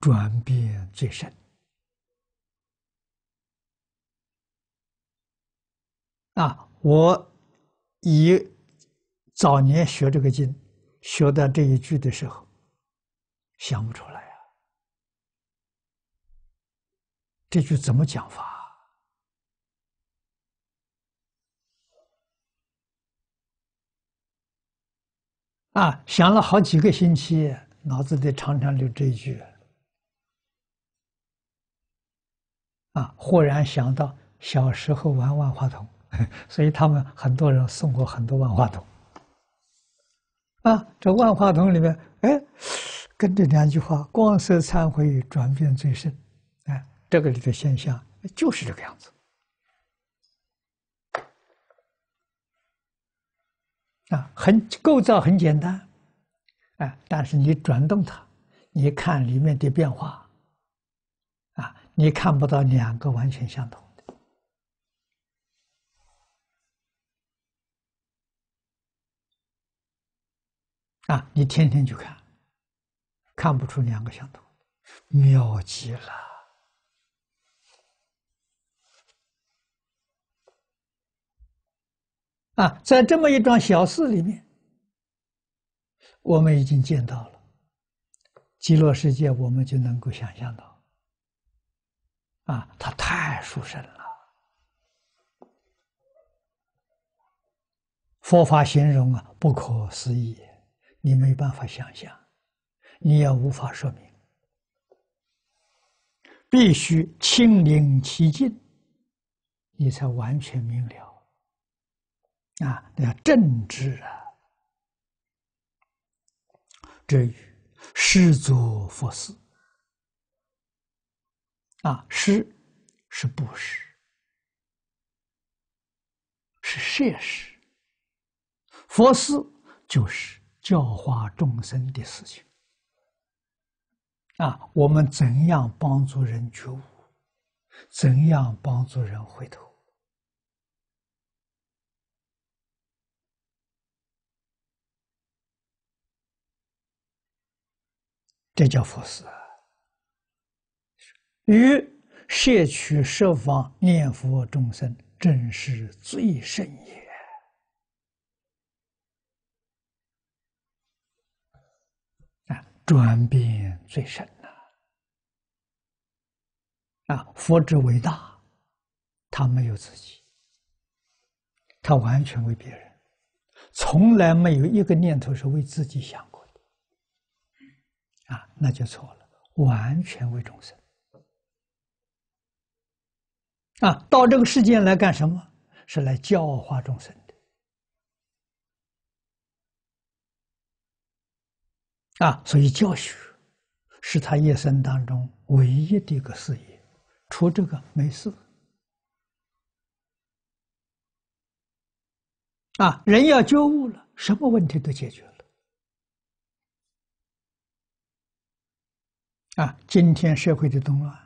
转变最深啊！我以早年学这个经，学到这一句的时候，想不出来啊，这句怎么讲法？啊，想了好几个星期，脑子里常常留这一句。啊，忽然想到小时候玩万花筒，[LAUGHS] 所以他们很多人送过很多万花筒。啊，这万花筒里面，哎，跟这两句话“光色忏悔转变最深”，哎，这个里的现象就是这个样子。啊，很构造很简单，啊，但是你转动它，你看里面的变化，啊，你看不到两个完全相同的，啊，你天天去看，看不出两个相同，妙极了。啊，在这么一桩小事里面，我们已经见到了极乐世界，我们就能够想象到。啊，它太殊胜了！佛法形容啊，不可思议，你没办法想象，你也无法说明，必须亲临其境，你才完全明了。啊，那政治啊，这与师祖佛事啊，师是布施，是摄事，佛事就是教化众生的事情。啊，我们怎样帮助人觉悟？怎样帮助人回头？这叫佛事，与摄取十方念佛众生，真是最深也啊，转变最深呐！啊，佛之伟大，他没有自己，他完全为别人，从来没有一个念头是为自己想。啊，那就错了，完全为众生啊，到这个世间来干什么？是来教化众生的啊，所以教学是他一生当中唯一的一个事业，除这个没事啊，人要觉悟了，什么问题都解决了。啊，今天社会的动乱，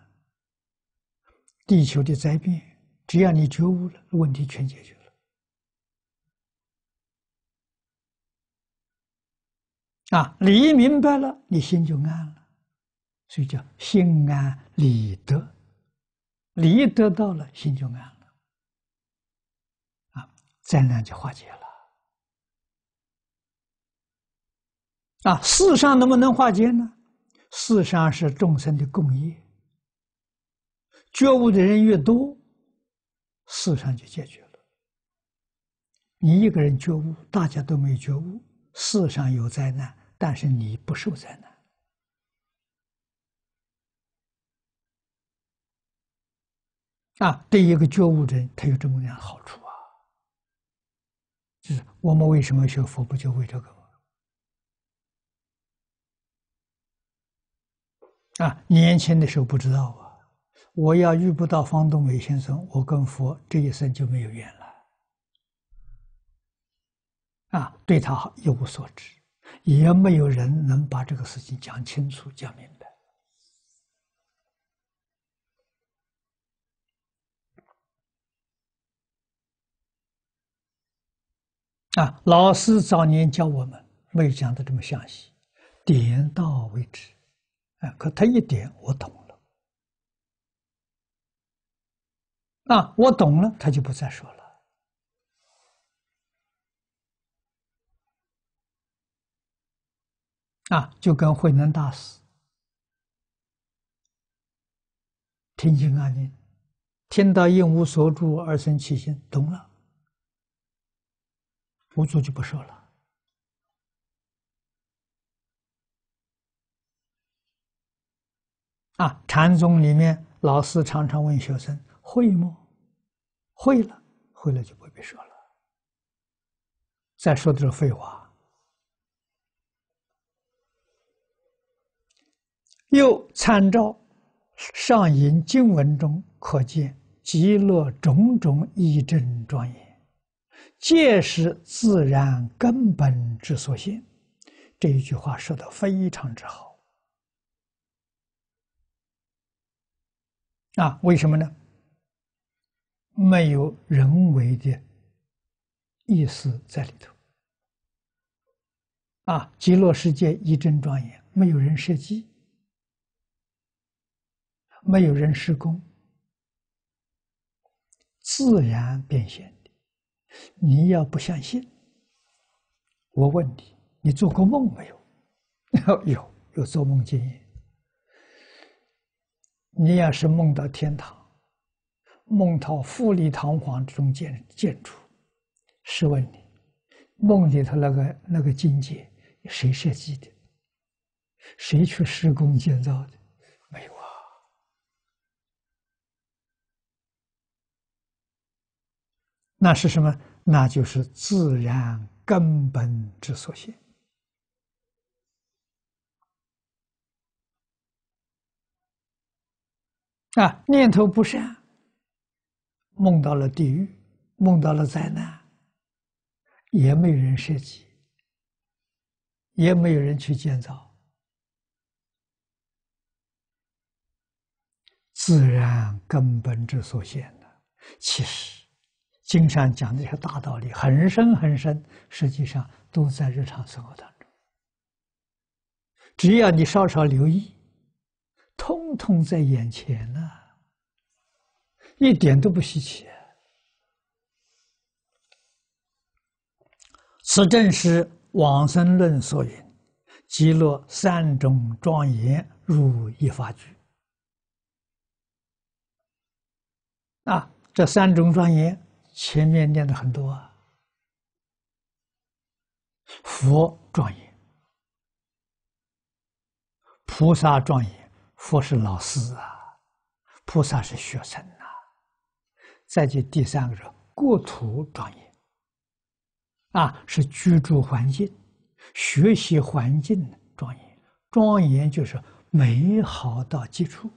地球的灾变，只要你觉悟了，问题全解决了。啊，理明白了，你心就安了，所以叫心安理得。理得到了，心就安了，啊，灾难就化解了。啊，世上能不能化解呢？世上是众生的共业，觉悟的人越多，世上就解决了。你一个人觉悟，大家都没觉悟，世上有灾难，但是你不受灾难。啊，对一个觉悟的人，他有这么点好处啊，就是我们为什么学佛，不就为这个？啊，年轻的时候不知道啊！我要遇不到方东美先生，我跟佛这一生就没有缘了。啊，对他一无所知，也没有人能把这个事情讲清楚、讲明白。啊，老师早年教我们，没有讲的这么详细，点到为止。哎，可他一点我懂了，那我懂了，他就不再说了。啊，就跟慧能大师听经安宁，听到应无所住而生其心，懂了，无住就不说了。啊，禅宗里面老师常常问学生：“会么？”会了，会了就不必说了。再说的是废话。又参照上引经文中可见极乐种种异正庄严，皆是自然根本之所现。这一句话说的非常之好。啊，为什么呢？没有人为的意思在里头。啊，极乐世界一真庄严，没有人设计，没有人施工，自然变现的。你要不相信，我问你，你做过梦没有？[LAUGHS] 有，有做梦经验。你要是梦到天堂，梦到富丽堂皇这种建建筑，试问你，梦里头那个那个境界，谁设计的？谁去施工建造的？没有啊，那是什么？那就是自然根本之所现。啊，念头不善，梦到了地狱，梦到了灾难，也没有人设计，也没有人去建造，自然根本之所现的。其实，经常讲这些大道理，很深很深，实际上都在日常生活当中，只要你稍稍留意。通通在眼前呢，一点都不稀奇。此正是往生论所云：“极乐三种庄严，如一法具。”啊，这三种庄严前面念的很多啊，佛庄严、菩萨庄严。佛是老师啊，菩萨是学生呐。再就第三个是国土庄严，啊，是居住环境、学习环境的庄严。庄严就是美好到极处。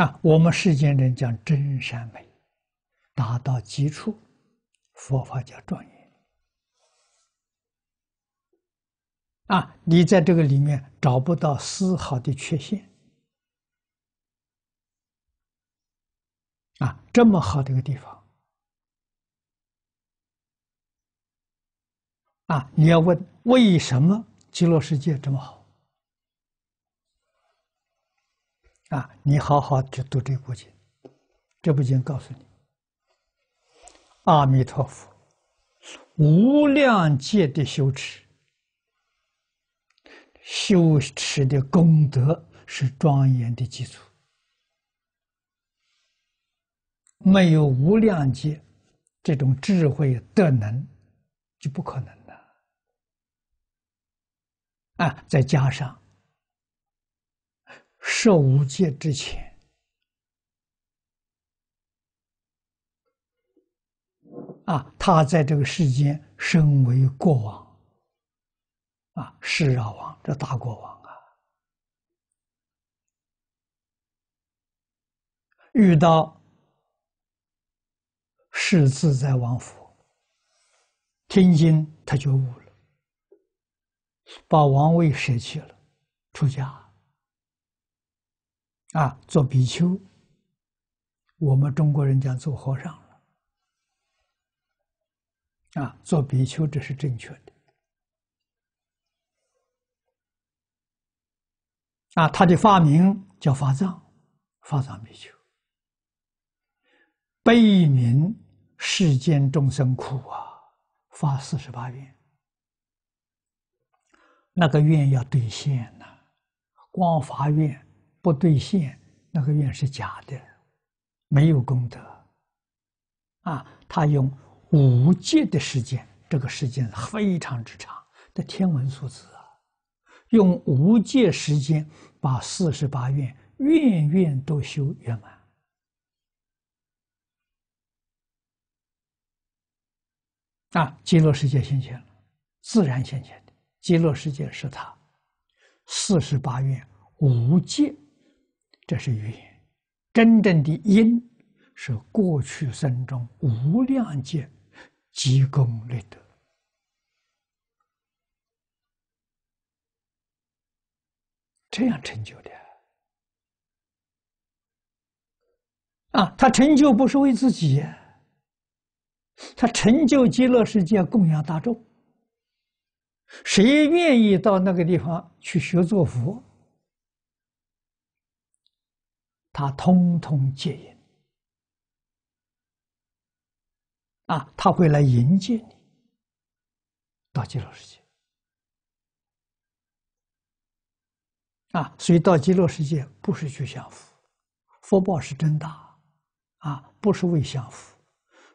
啊，我们世间人讲真善美，达到极处，佛法叫庄严。啊！你在这个里面找不到丝毫的缺陷，啊，这么好的一个地方，啊！你要问为什么极乐世界这么好？啊！你好好去读这部经，这部经告诉你：阿弥陀佛，无量界的修持。修持的功德是庄严的基础，没有无量劫这种智慧德能，就不可能的。啊，再加上受无界之前，啊，他在这个世间身为国王。啊，世迦王这大国王啊，遇到世自在王府，听经他就悟了，把王位舍弃了，出家啊，做比丘。我们中国人讲做和尚了，啊，做比丘这是正确的。啊，他的法名叫法藏，法藏比丘，悲悯世间众生苦啊，发四十八愿。那个愿要兑现呐，光发愿不兑现，那个愿是假的，没有功德。啊，他用无界的时间，这个时间非常之长，的天文数字。用无界时间，把四十八愿愿愿都修圆满，啊！极乐世界现前了，自然现前的。极乐世界是他，四十八愿无界，这是言，真正的因是过去生中无量劫积功累德。这样成就的啊！他成就不是为自己，他成就极乐世界供养大众。谁愿意到那个地方去学做佛？他通通接引，啊，他会来迎接你到极乐世界。啊，所以到极乐世界不是去享福，福报是真大，啊，不是为享福，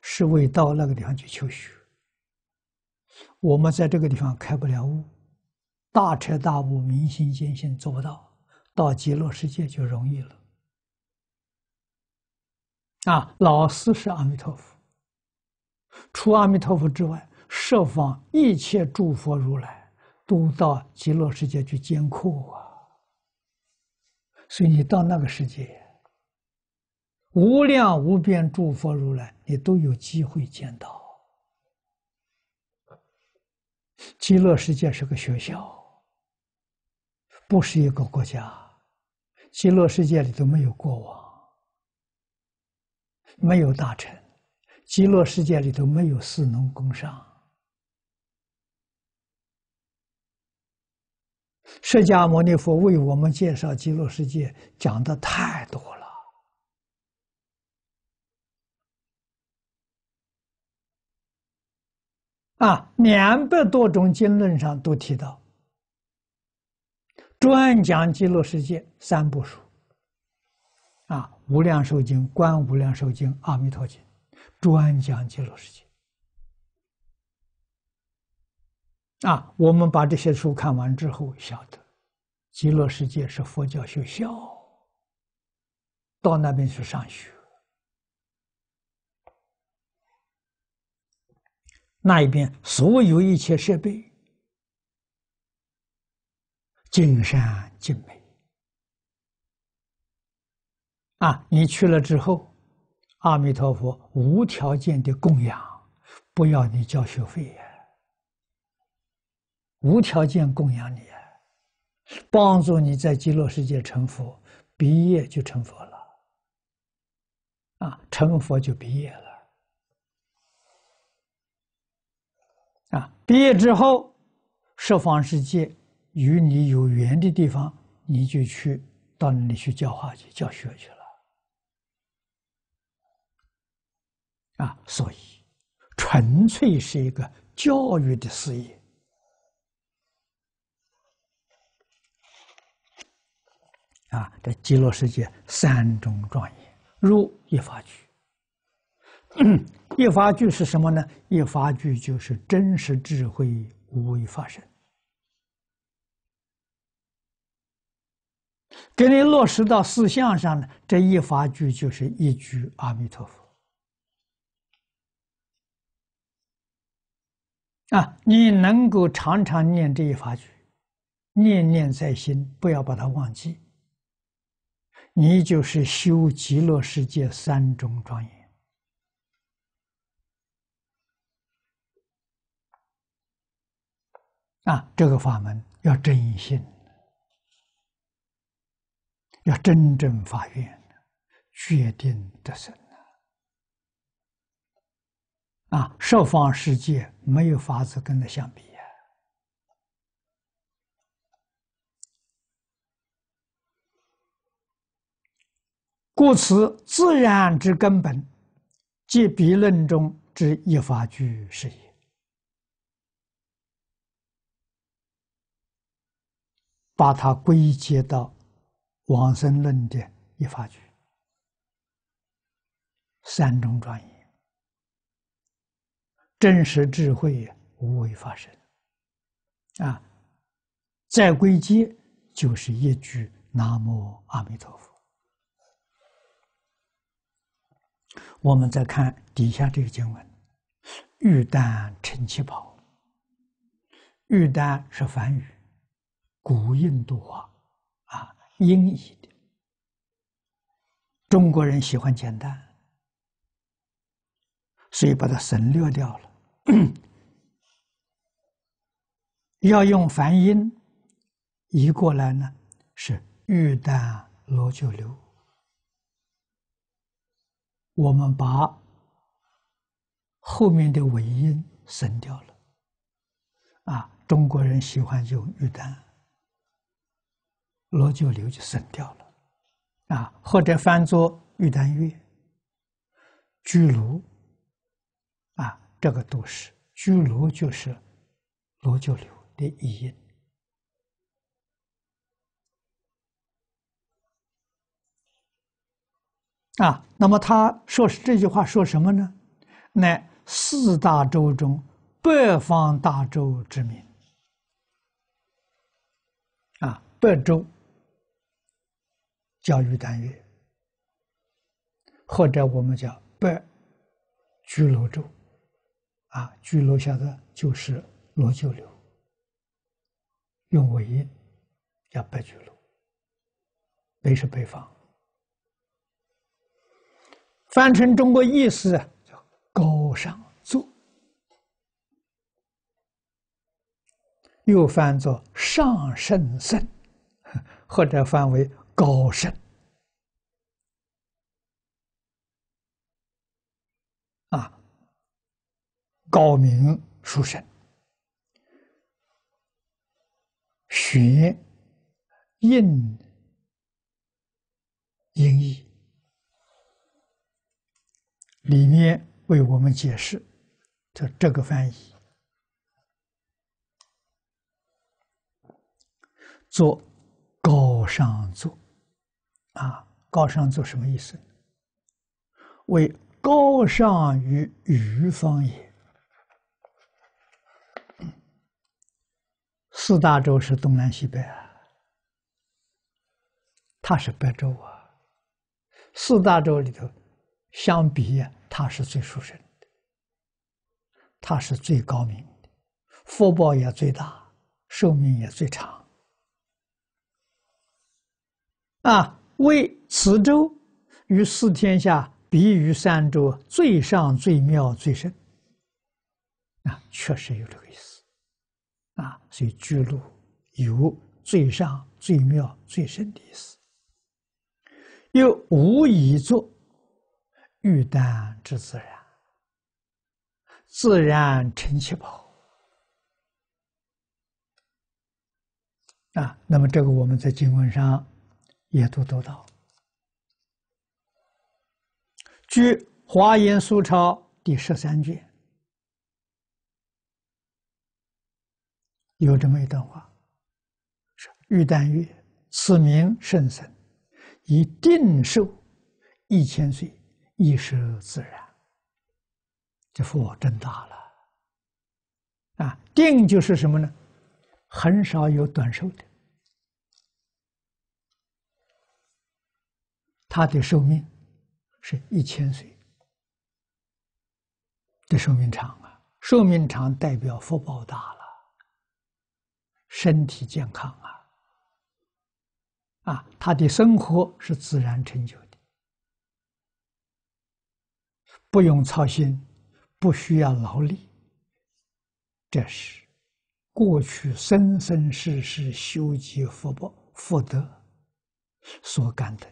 是为到那个地方去求学。我们在这个地方开不了悟，大彻大悟、明心见性做不到，到极乐世界就容易了。啊，老师是阿弥陀佛，除阿弥陀佛之外，设法一切诸佛如来都到极乐世界去监控啊。所以你到那个世界，无量无边诸佛如来，你都有机会见到。极乐世界是个学校，不是一个国家。极乐世界里头没有过往，没有大臣，极乐世界里头没有四农工商。释迦牟尼佛为我们介绍极乐世界讲的太多了啊，两百多种经论上都提到，专讲极乐世界三部书啊，《无量寿经》《观无量寿经》《阿弥陀经》，专讲极乐世界。啊，我们把这些书看完之后，晓得极乐世界是佛教学校，到那边去上学，那一边所有一切设备，尽善尽美。啊，你去了之后，阿弥陀佛无条件的供养，不要你交学费呀。无条件供养你，帮助你在极乐世界成佛，毕业就成佛了。啊，成佛就毕业了。啊，毕业之后，十方世界与你有缘的地方，你就去到那里去教化去教学去了。啊，所以，纯粹是一个教育的事业。啊！这极乐世界三种庄严，如一法具。一法具是什么呢？一法具就是真实智慧无为法身。给你落实到四相上呢，这一法具就是一句阿弥陀佛。啊，你能够常常念这一法句，念念在心，不要把它忘记。你就是修极乐世界三种庄严啊！这个法门要真心，要真正发愿，决定得生啊！啊，十方世界没有法子跟他相比。故此，自然之根本，即彼论中之依法具是也。把它归结到往生论的依法具，三种庄严，真实智慧无为发生，啊，再归结就是一句“南无阿弥陀佛”。我们再看底下这个经文：玉丹成气宝。”玉丹是梵语，古印度话，啊，音译的。中国人喜欢简单，所以把它省略掉了。[CLEARS THROAT] 要用梵音移过来呢，是玉丹罗九流。我们把后面的尾音省掉了，啊，中国人喜欢用玉丹，罗九流就省掉了，啊，或者翻作玉丹月，居庐，啊，这个都是居庐就是罗九流的意音。啊，那么他说是这句话说什么呢？乃四大洲中北方大洲之名。啊，北洲，教育单元，或者我们叫北居罗洲，啊，居罗下的就是罗九流，用维叫北居罗，北是北方。翻成中国意思叫“高尚座”，又翻作“上圣圣，或者翻为“高圣。啊，“高明书生”，学印英译。里面为我们解释，就这个翻译，做高尚座啊，高尚座什么意思？为高尚于余方也。四大洲是东南西北啊，它是白洲啊。四大洲里头，相比啊。他是最殊胜的，他是最高明的，福报也最大，寿命也最长。啊，为此州于四天下比于三州最上最妙最深。啊，确实有这个意思。啊，所以居鲁有最上最妙最深的意思。又无以作玉丹之自然，自然成气宝。啊！那么这个我们在经文上也都读到，《据华严疏钞》第十三卷有这么一段话：“是玉丹曰：‘此名圣僧，以定寿一千岁。’”意识自然，这佛真大了啊！定就是什么呢？很少有短寿的，他的寿命是一千岁，的寿命长啊！寿命长代表福报大了，身体健康啊！啊，他的生活是自然成就。不用操心，不需要劳力，这是过去生生世世修积福报、福德所干的。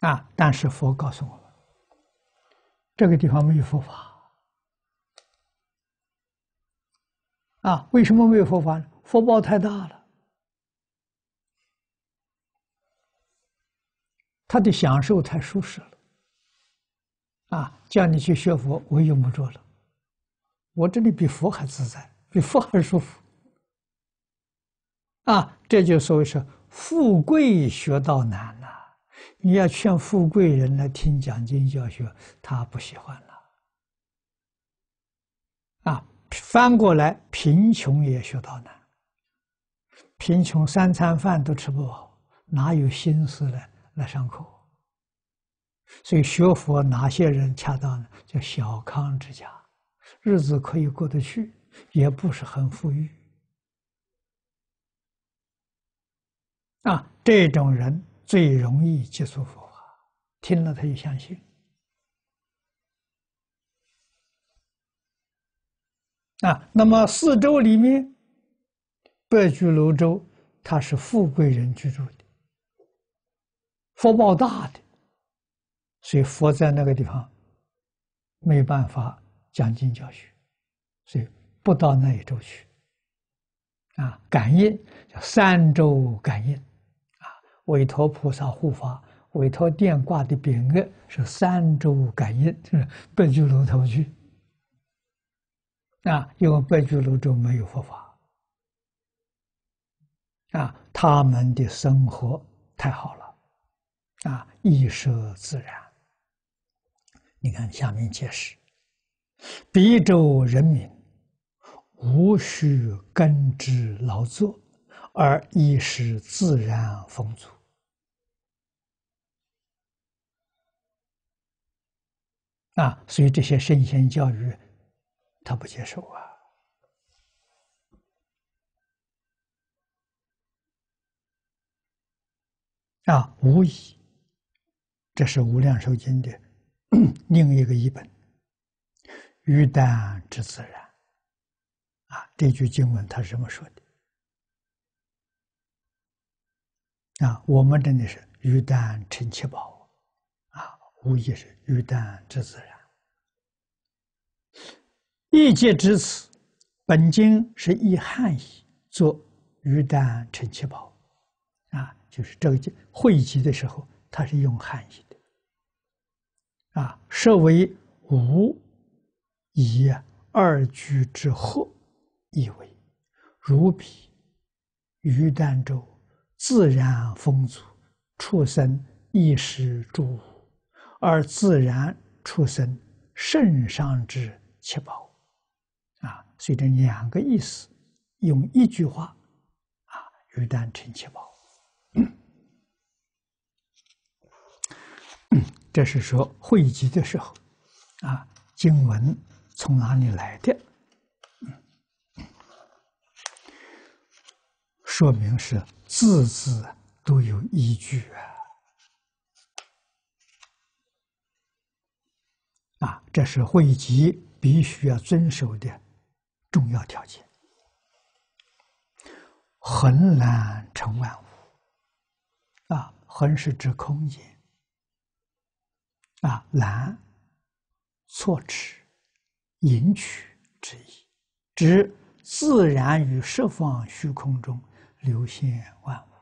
啊！但是佛告诉我们，这个地方没有佛法。啊，为什么没有佛法呢？福报太大了，他的享受太舒适了。啊，叫你去学佛，我用不着了。我这里比佛还自在，比佛还舒服。啊，这就所谓是富贵学道难呐。你要劝富贵人来听讲经教学，他不喜欢了。啊，翻过来贫穷也学到难。贫穷三餐饭都吃不饱，哪有心思呢来上课？所以学佛哪些人恰当呢？叫小康之家，日子可以过得去，也不是很富裕。啊，这种人最容易接触佛法，听了他就相信。啊，那么四周里面，白居楼州，他是富贵人居住的，福报大的。所以佛在那个地方，没办法讲经教学，所以不到那一周去。啊，感应叫三周感应，啊，韦陀菩萨护法，韦陀殿挂的匾额是三周感应，就是白居楼头去，啊，因为白居楼就没有佛法，啊，他们的生活太好了，啊，衣食自然。你看，下面解释：比州人民无需耕织劳作，而亦是自然丰足。啊，所以这些圣贤教育，他不接受啊！啊，无疑，这是《无量寿经》的。[CLEARS THROAT] 另一个译本“于丹之自然”，啊，这句经文他是这么说的。啊，我们真的是“于丹成七宝”，啊，无疑是“于丹之自然”。意界至此，本经是以汉译作“于丹成七宝”，啊，就是这个汇集的时候，它是用汉译。啊，设为吾以二居之后，以为如彼于丹州，自然丰足，畜生衣食住，而自然畜生圣上之七宝。啊，所以这两个意思，用一句话啊，于丹成七宝。这是说汇集的时候，啊，经文从哪里来的？说明是字字都有依据啊！啊，这是汇集必须要遵守的重要条件。恒难成万物，啊，恒是指空间。啊，难措持迎取之意，指自然与十方虚空中流现万物，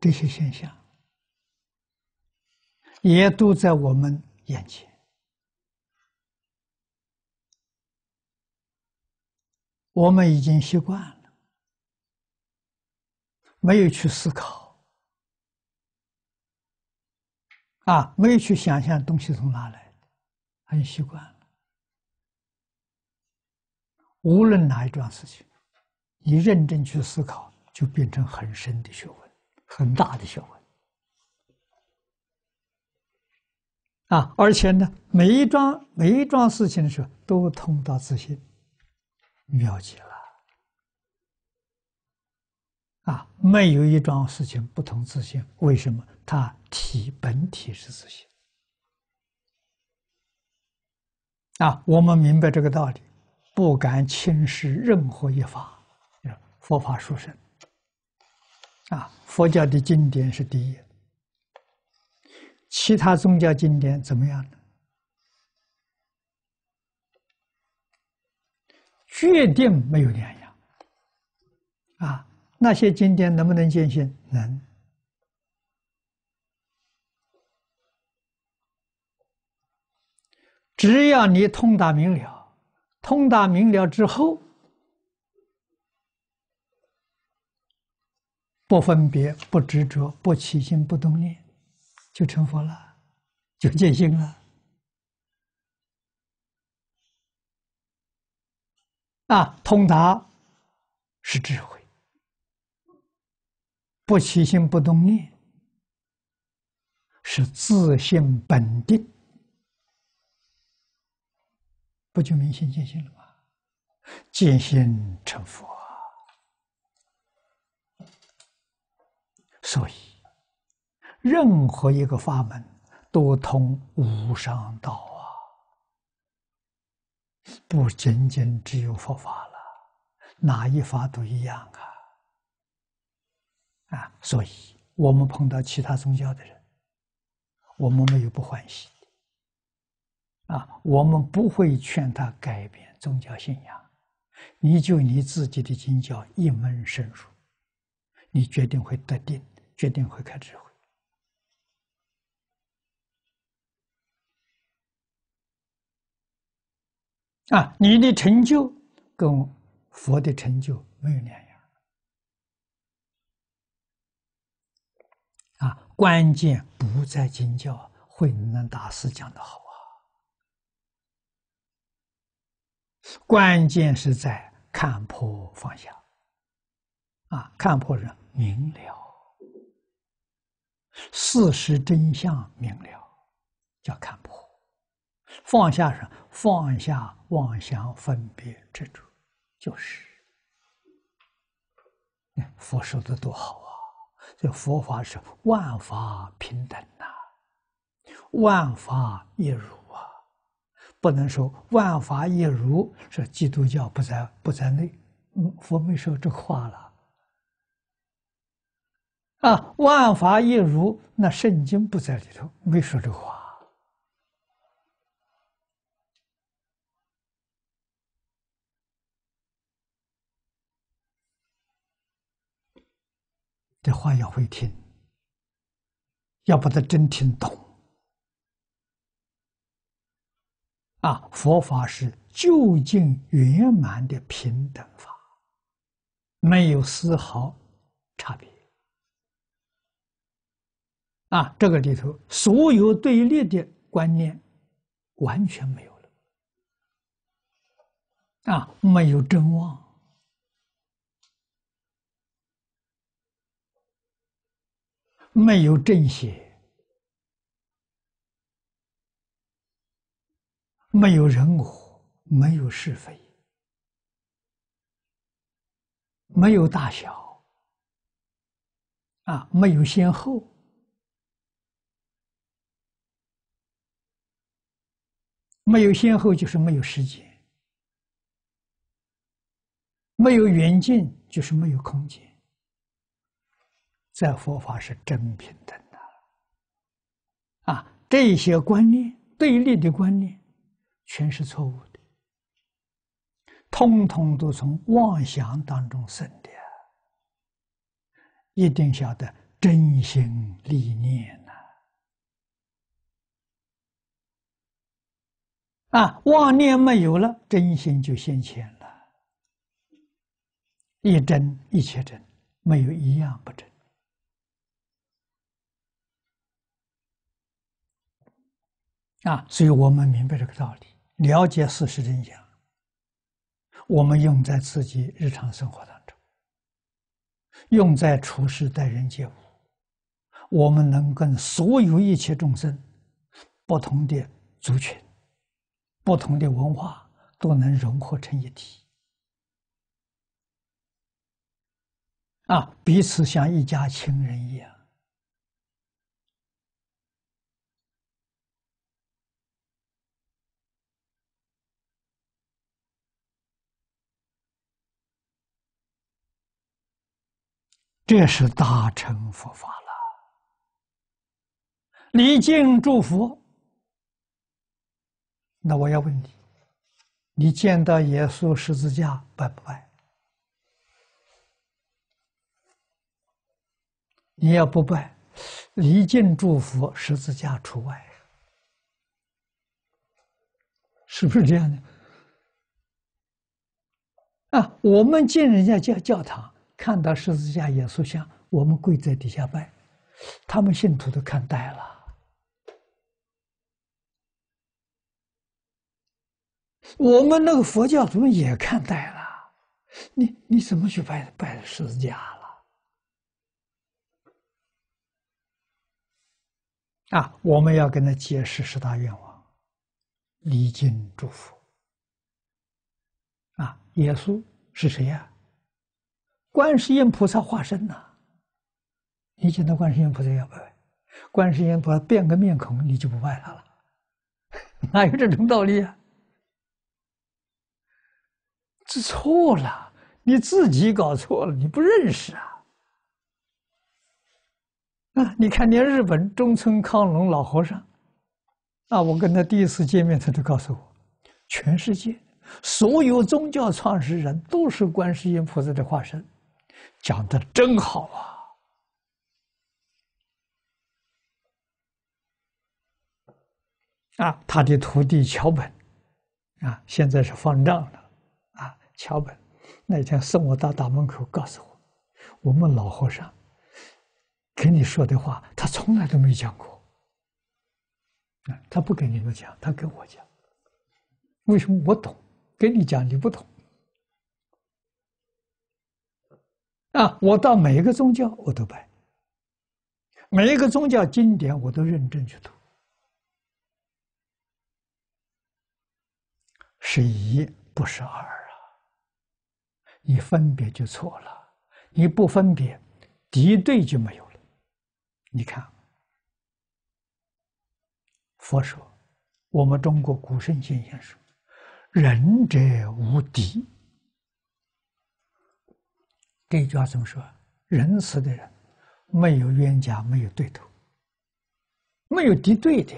这些现象也都在我们眼前，我们已经习惯了。没有去思考，啊，没有去想象东西从哪来的，很习惯了。无论哪一桩事情，你认真去思考，就变成很深的学问，很大的学问。啊，而且呢，每一桩每一桩事情的时候，都通到自信，妙极了。啊，没有一桩事情不同自性。为什么？它体本体是自性。啊，我们明白这个道理，不敢轻视任何一法，佛法书生。啊，佛教的经典是第一，其他宗教经典怎么样呢？决定没有两样。啊。那些经典能不能见性？能，只要你通达明了，通达明了之后，不分别、不执着、不起心、不动念，就成佛了，就见性了。啊，通达是智慧。不起心不动念，是自性本定，不就明心见性了吗？见性成佛，所以任何一个法门都通无上道啊！不仅仅只有佛法了，哪一法都一样啊！啊，所以我们碰到其他宗教的人，我们没有不欢喜的。啊，我们不会劝他改变宗教信仰，你就你自己的宗教一门深入，你决定会得定，决定会开智慧。啊，你的成就跟佛的成就没有联系。关键不在经教，慧能大师讲的好啊。关键是在看破放下。啊，看破人明了，事实真相明了，叫看破；放下是放下妄想分别执着，就是。佛说的多好。这佛法是万法平等呐，万法一如啊，不能说万法一如是基督教不在不在内，嗯，佛没说这话了啊，万法一如那圣经不在里头，没说这话。这话要会听，要把它真听懂啊！佛法是究竟圆满的平等法，没有丝毫差别啊！这个里头，所有对立的观念完全没有了啊！没有争望。没有正邪，没有人我，没有是非，没有大小，啊，没有先后，没有先后就是没有时间，没有远近就是没有空间。在佛法是真平等的，啊，这些观念、对立的观念，全是错误的，通通都从妄想当中生的，一定晓得真心立念呐，啊，妄念没有了，真心就现前了，一真一切真，没有一样不真。啊，所以我们明白这个道理，了解事实真相，我们用在自己日常生活当中，用在处事待人接物，我们能跟所有一切众生、不同的族群、不同的文化，都能融合成一体，啊，彼此像一家亲人一样。这是大乘佛法了，离境祝福，那我要问你，你见到耶稣十字架拜不拜？你要不拜，离境祝福十字架除外，是不是这样的？啊，我们进人家教教堂。看到十字架、耶稣像，我们跪在底下拜，他们信徒都看呆了。我们那个佛教怎么也看呆了？你你怎么去拜拜十字架了？啊，我们要跟他解释十大愿望，礼敬、祝福。啊，耶稣是谁呀？观世音菩萨化身呐！你见到观世音菩萨要拜，观世音菩萨变个面孔，你就不拜他了，[LAUGHS] 哪有这种道理啊？知错了，你自己搞错了，你不认识啊！啊，你看，连日本中村康隆老和尚，啊，我跟他第一次见面，他就告诉我，全世界所有宗教创始人都是观世音菩萨的化身。讲的真好啊！啊，他的徒弟桥本，啊，现在是方丈了。啊，桥本那天送我到大门口，告诉我，我们老和尚跟你说的话，他从来都没讲过。啊，他不跟你们讲，他跟我讲。为什么我懂，跟你讲你不懂？啊！我到每一个宗教我都拜，每一个宗教经典我都认真去读，是一不是二啊！你分别就错了，你不分别，敌对就没有了。你看，佛说，我们中国古圣先贤说，仁者无敌。这一句话怎么说？仁慈的人没有冤家，没有对头，没有敌对的，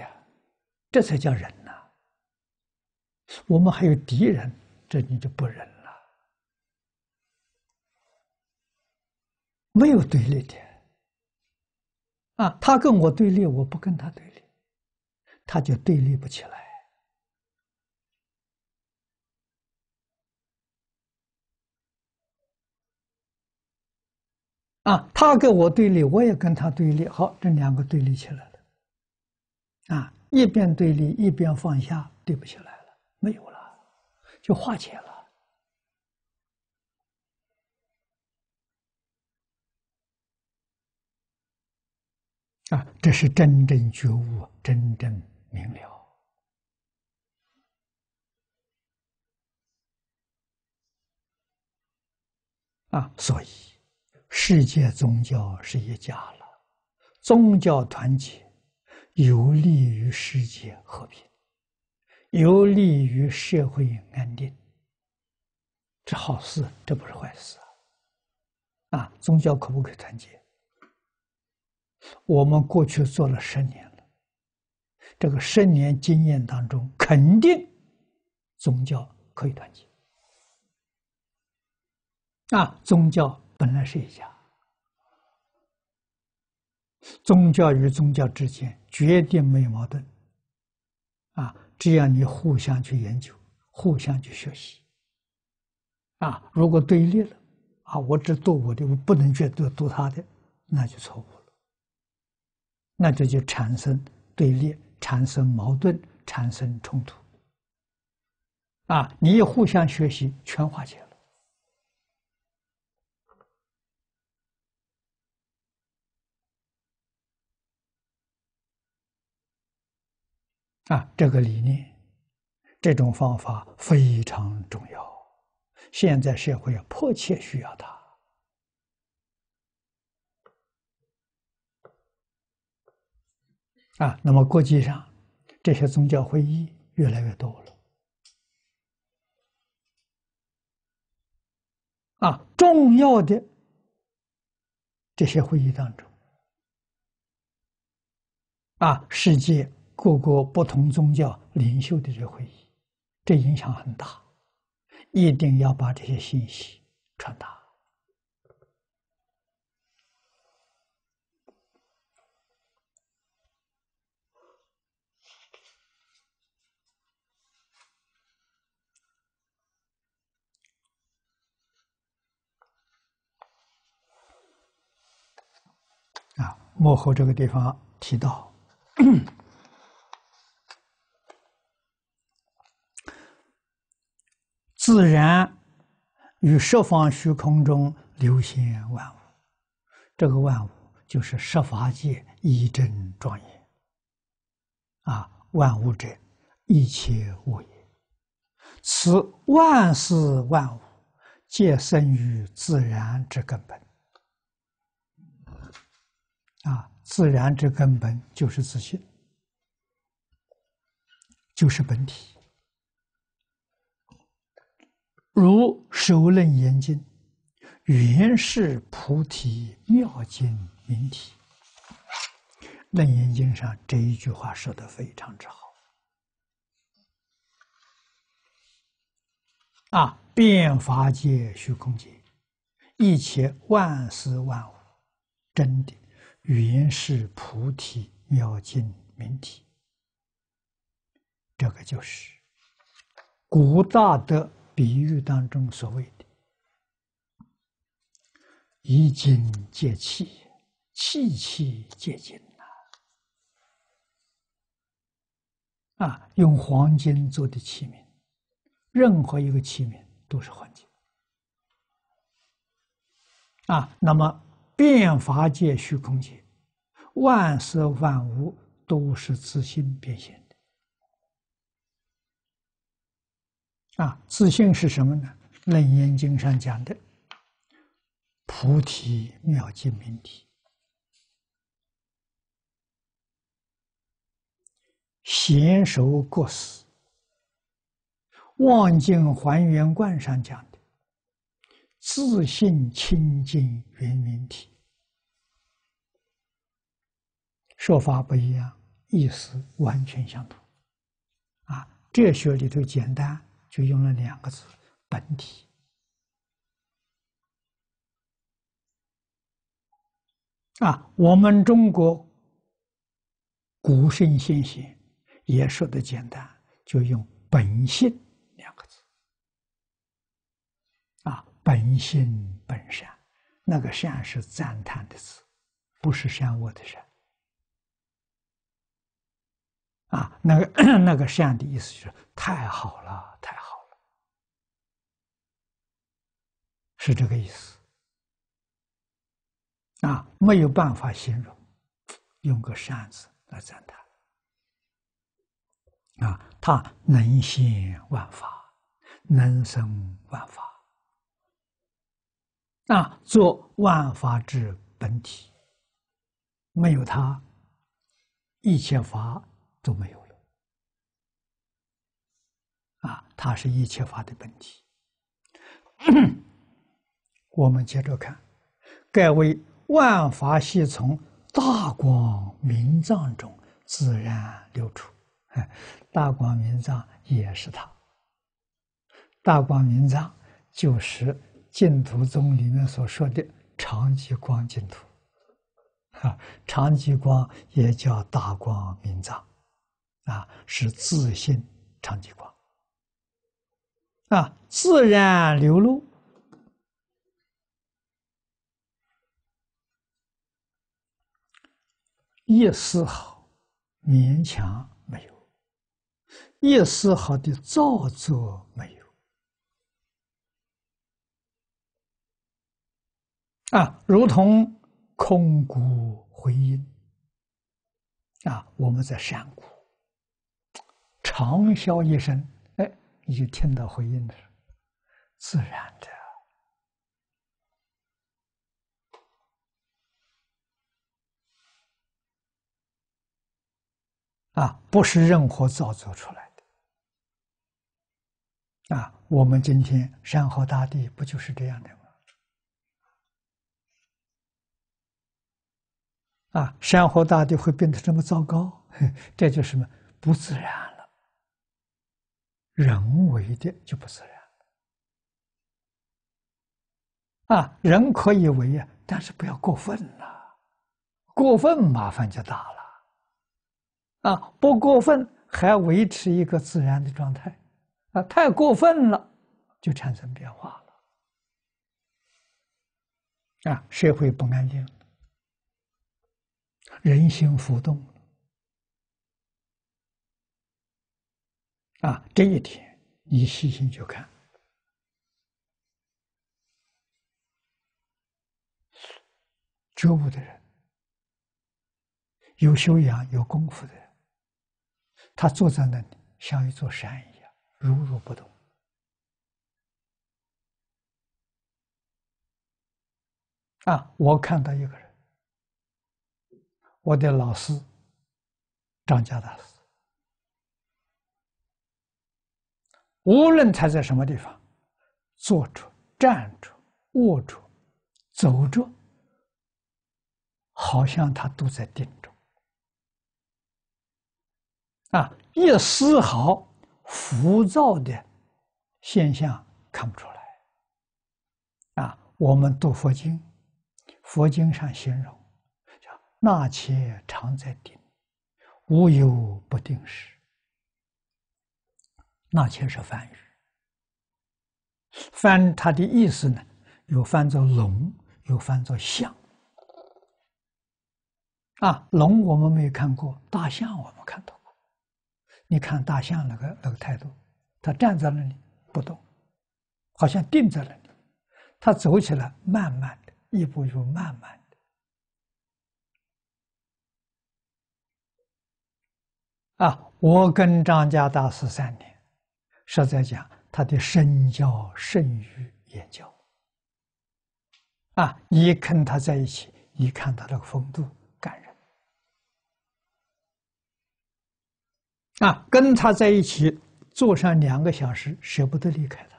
这才叫仁呐。我们还有敌人，这你就不仁了。没有对立的啊，他跟我对立，我不跟他对立，他就对立不起来。啊，他跟我对立，我也跟他对立，好，这两个对立起来了。啊，一边对立，一边放下，对不起来了，没有了，就化解了。啊，这是真正觉悟，真正明了。啊，所以。世界宗教是一家了，宗教团结有利于世界和平，有利于社会安定。这好事，这不是坏事啊！啊，宗教可不可以团结？我们过去做了十年了，这个十年经验当中，肯定宗教可以团结啊，宗教。本来是一家，宗教与宗教之间绝对没有矛盾，啊，只要你互相去研究，互相去学习，啊，如果对立了，啊，我只做我的，我不能去做做他的，那就错误了，那这就产生对立，产生矛盾，产生冲突，啊，你互相学习，全化解了。啊，这个理念，这种方法非常重要。现在社会迫切需要它。啊，那么国际上这些宗教会议越来越多了。啊，重要的这些会议当中，啊，世界。各个不同宗教领袖的这会议，这影响很大，一定要把这些信息传达。啊，幕后这个地方提到。自然与十方虚空中流行万物，这个万物就是十法界一真庄严。啊，万物者，一切物也。此万事万物皆生于自然之根本。啊，自然之根本就是自信，就是本体。如首楞严经，原是菩提妙境明体。楞严经上这一句话说的非常之好。啊，遍法界虚空界，一切万事万物，真的原是菩提妙境明体。这个就是古大德比喻当中所谓的“以金借气，气气借金”呐，啊，用黄金做的器皿，任何一个器皿都是黄金啊。那么，变法界、虚空界，万事万物都是自心变现。啊，自信是什么呢？楞严经上讲的菩提妙境明体，显熟过失；望境还原观上讲的自信清净圆明体，说法不一样，意思完全相同。啊，哲学里头简单。就用了两个字“本体”，啊，我们中国古圣先贤也说的简单，就用“本性”两个字，啊，“本性本善”，那个“善”是赞叹的字，不是善恶的善。啊，那个那个善的意思是太好了，太好了，是这个意思。啊，没有办法形容，用个扇子来赞叹。啊，他能行万法，能生万法，啊，做万法之本体，没有他，一切法。都没有了啊！它是一切法的本体。[COUGHS] 我们接着看，盖为万法系从大光明藏中自然流出。哎，大光明藏也是它。大光明藏就是净土宗里面所说的长吉光净土。哈，长吉光也叫大光明藏。啊，是自信常寂光，啊，自然流露，一丝毫勉强没有，一丝毫的造作没有，啊，如同空谷回音，啊，我们在山谷。长啸一声，哎，你就听到回音了。自然的，啊，不是任何造作出来的。啊，我们今天山河大地不就是这样的吗？啊，山河大地会变得这么糟糕，[LAUGHS] 这就是什么不自然了。人为的就不自然啊！人可以为啊，但是不要过分了，过分麻烦就大了啊！不过分还维持一个自然的状态啊，太过分了就产生变化了啊，社会不安静人心浮动。啊，这一天你细心去看，觉悟的人，有修养、有功夫的人，他坐在那里像一座山一样，如如不动。啊，我看到一个人，我的老师，张家大师。无论他在什么地方，坐着、站着、卧着、走着，好像他都在定中。啊，一丝毫浮躁的现象看不出来。啊，我们读佛经，佛经上形容叫“那且常在定，无有不定时”。那全是梵语，梵它的意思呢，有翻作龙，有翻作象。啊，龙我们没有看过，大象我们看到过。你看大象那个那个态度，它站在那里不动，好像定在那里。它走起来慢慢的，一步又慢慢的。啊，我跟张家大师三年。是在讲他的身教胜于言教啊！一跟他在一起，一看他的风度感人啊，跟他在一起坐上两个小时，舍不得离开他。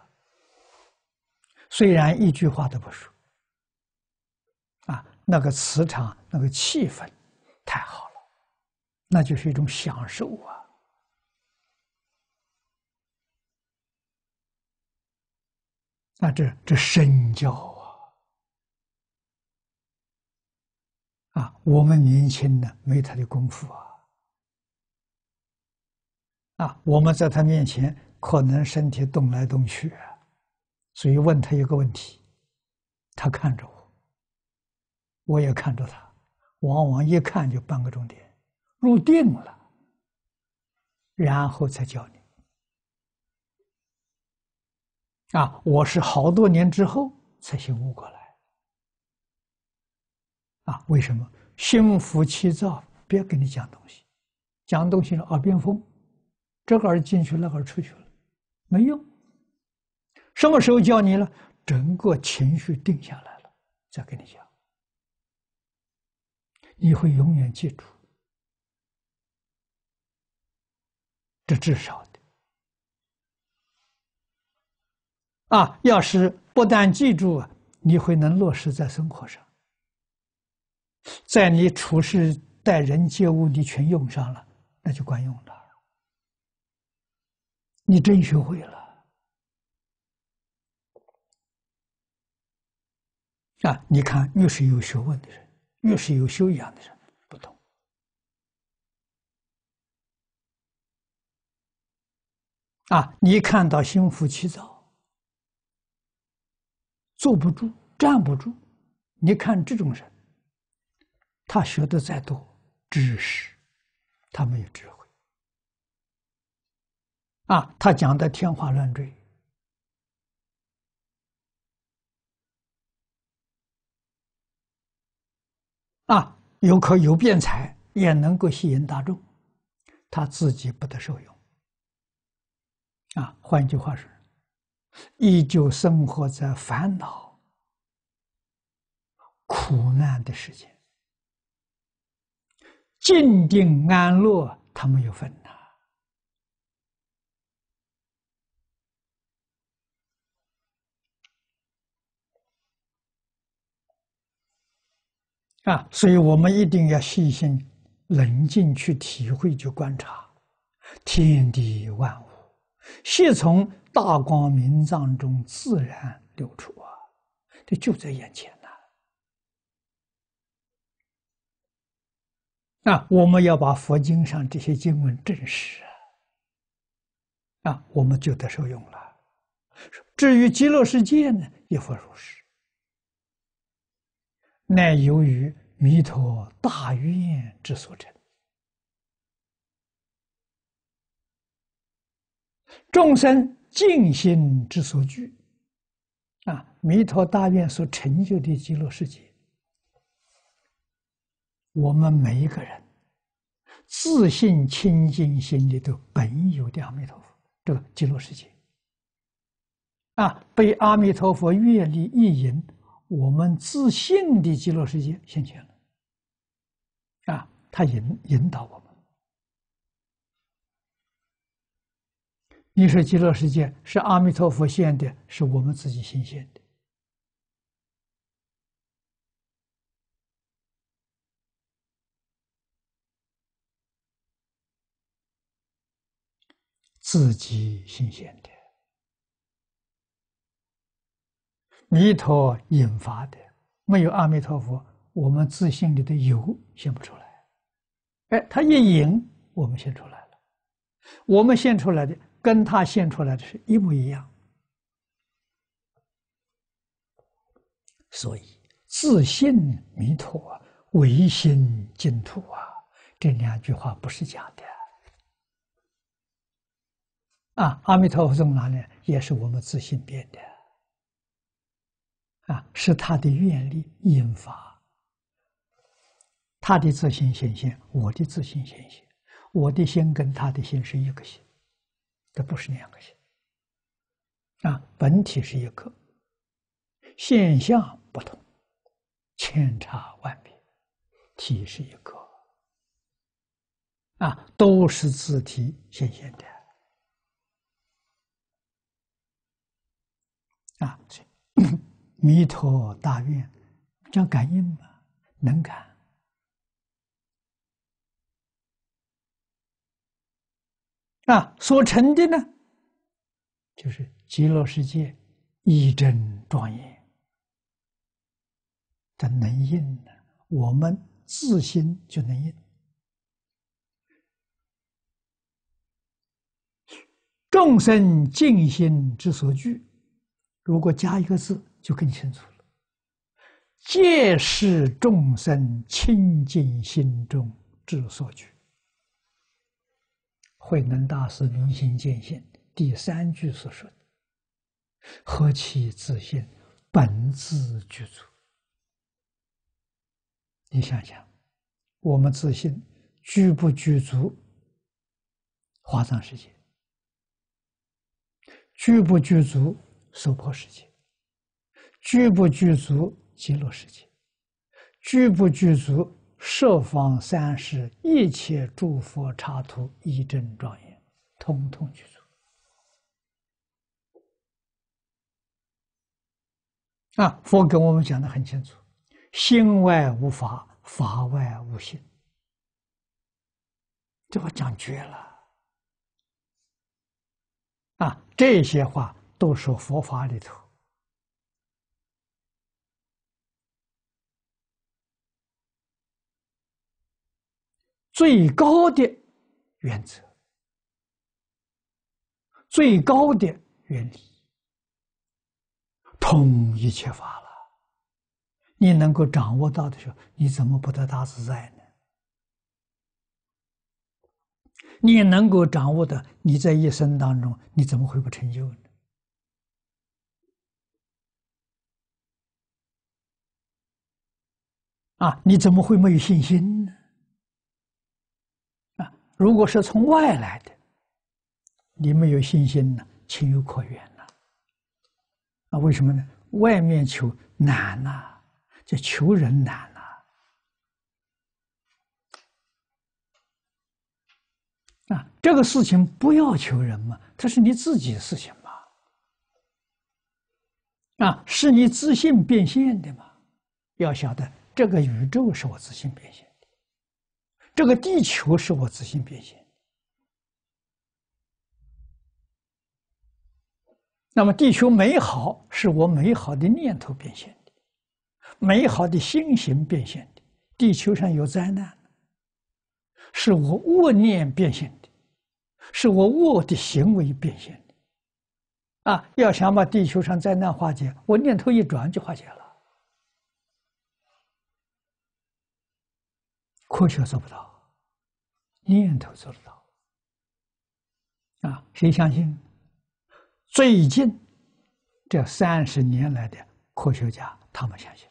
虽然一句话都不说啊，那个磁场、那个气氛太好了，那就是一种享受啊。那这这身教啊，啊，我们年轻呢，没他的功夫啊，啊，我们在他面前可能身体动来动去，所以问他一个问题，他看着我，我也看着他，往往一看就半个钟点，入定了，然后再叫你。啊！我是好多年之后才醒悟过来。啊，为什么心浮气躁？别跟你讲东西，讲东西是耳边风，这个儿进去，那个儿出去了，没用。什么时候叫你了？整个情绪定下来了，再跟你讲，你会永远记住。这至少。啊！要是不但记住，你会能落实在生活上，在你处事待人接物，你全用上了，那就管用了。你真学会了啊！你看，越是有学问的人，越是有修养的人，不同。啊？你看到心浮气躁。坐不住，站不住。你看这种人，他学的再多知识，他没有智慧。啊，他讲的天花乱坠。啊，有口有辩才，也能够吸引大众，他自己不得受用。啊，换句话说。依旧生活在烦恼、苦难的世界，静定安乐，他没有分呐！啊，所以我们一定要细心、冷静去体会、去观察天地万物。是从大光明藏中自然流出啊，这就在眼前呐！啊，我们要把佛经上这些经文证实啊，我们就得受用了。至于极乐世界呢，也佛如是，乃由于弥陀大愿之所成。众生静心之所居，啊，弥陀大愿所成就的极乐世界，我们每一个人自信清净心里都本有的阿弥陀佛，这个极乐世界，啊，被阿弥陀佛阅历一引，我们自信的极乐世界现前了，啊，他引引导我们。你说极乐世界是阿弥陀佛现的，是我们自己心现的，自己新鲜的，弥陀引发的。没有阿弥陀佛，我们自心里的有现不出来。哎，他一引，我们现出来了，我们现出来的。跟他现出来的是一模一样，所以自信弥陀，唯心净土啊，这两句话不是假的啊！阿弥陀佛从哪里也是我们自信变的啊，是他的愿力引发他的自信显现，我的自信显现，我的心跟他的心是一个心。这不是两个心啊，本体是一个，现象不同，千差万别，体是一个啊，都是自体显现的啊，[COUGHS] 弥陀大愿叫感应吧，能感。那所成的呢？就是极乐世界，一真庄严。这能应呢？我们自心就能应。众生静心之所居，如果加一个字，就更清楚了：界是众生清净心中之所居。慧能大师《明心见性》第三句所说的“何其自信，本自具足”，你想想，我们自信具不具足？花藏世界，具不具足？受破世界，具不具足？极乐世界，具不具足？设方三世一切诸佛刹土，一真庄严，通通去做。啊，佛给我们讲的很清楚：，心外无法，法外无心。这话讲绝了。啊，这些话都是佛法里头。最高的原则，最高的原理，通一切法了。你能够掌握到的时候，你怎么不得大自在呢？你能够掌握的，你在一生当中，你怎么会不成就呢？啊，你怎么会没有信心呢？如果是从外来的，你没有信心呢，情有可原呐。啊，为什么呢？外面求难呐，这求人难呐。啊，这个事情不要求人嘛，它是你自己的事情嘛。啊，是你自信变现的嘛？要晓得，这个宇宙是我自信变现。这个地球是我自行变现的，那么地球美好是我美好的念头变现的，美好的心型变现的。地球上有灾难，是我恶念变现的，是我恶的行为变现的。啊，要想把地球上灾难化解，我念头一转就化解了。科学做不到。念头做得到，啊？谁相信？最近这三十年来的科学家，他们相信。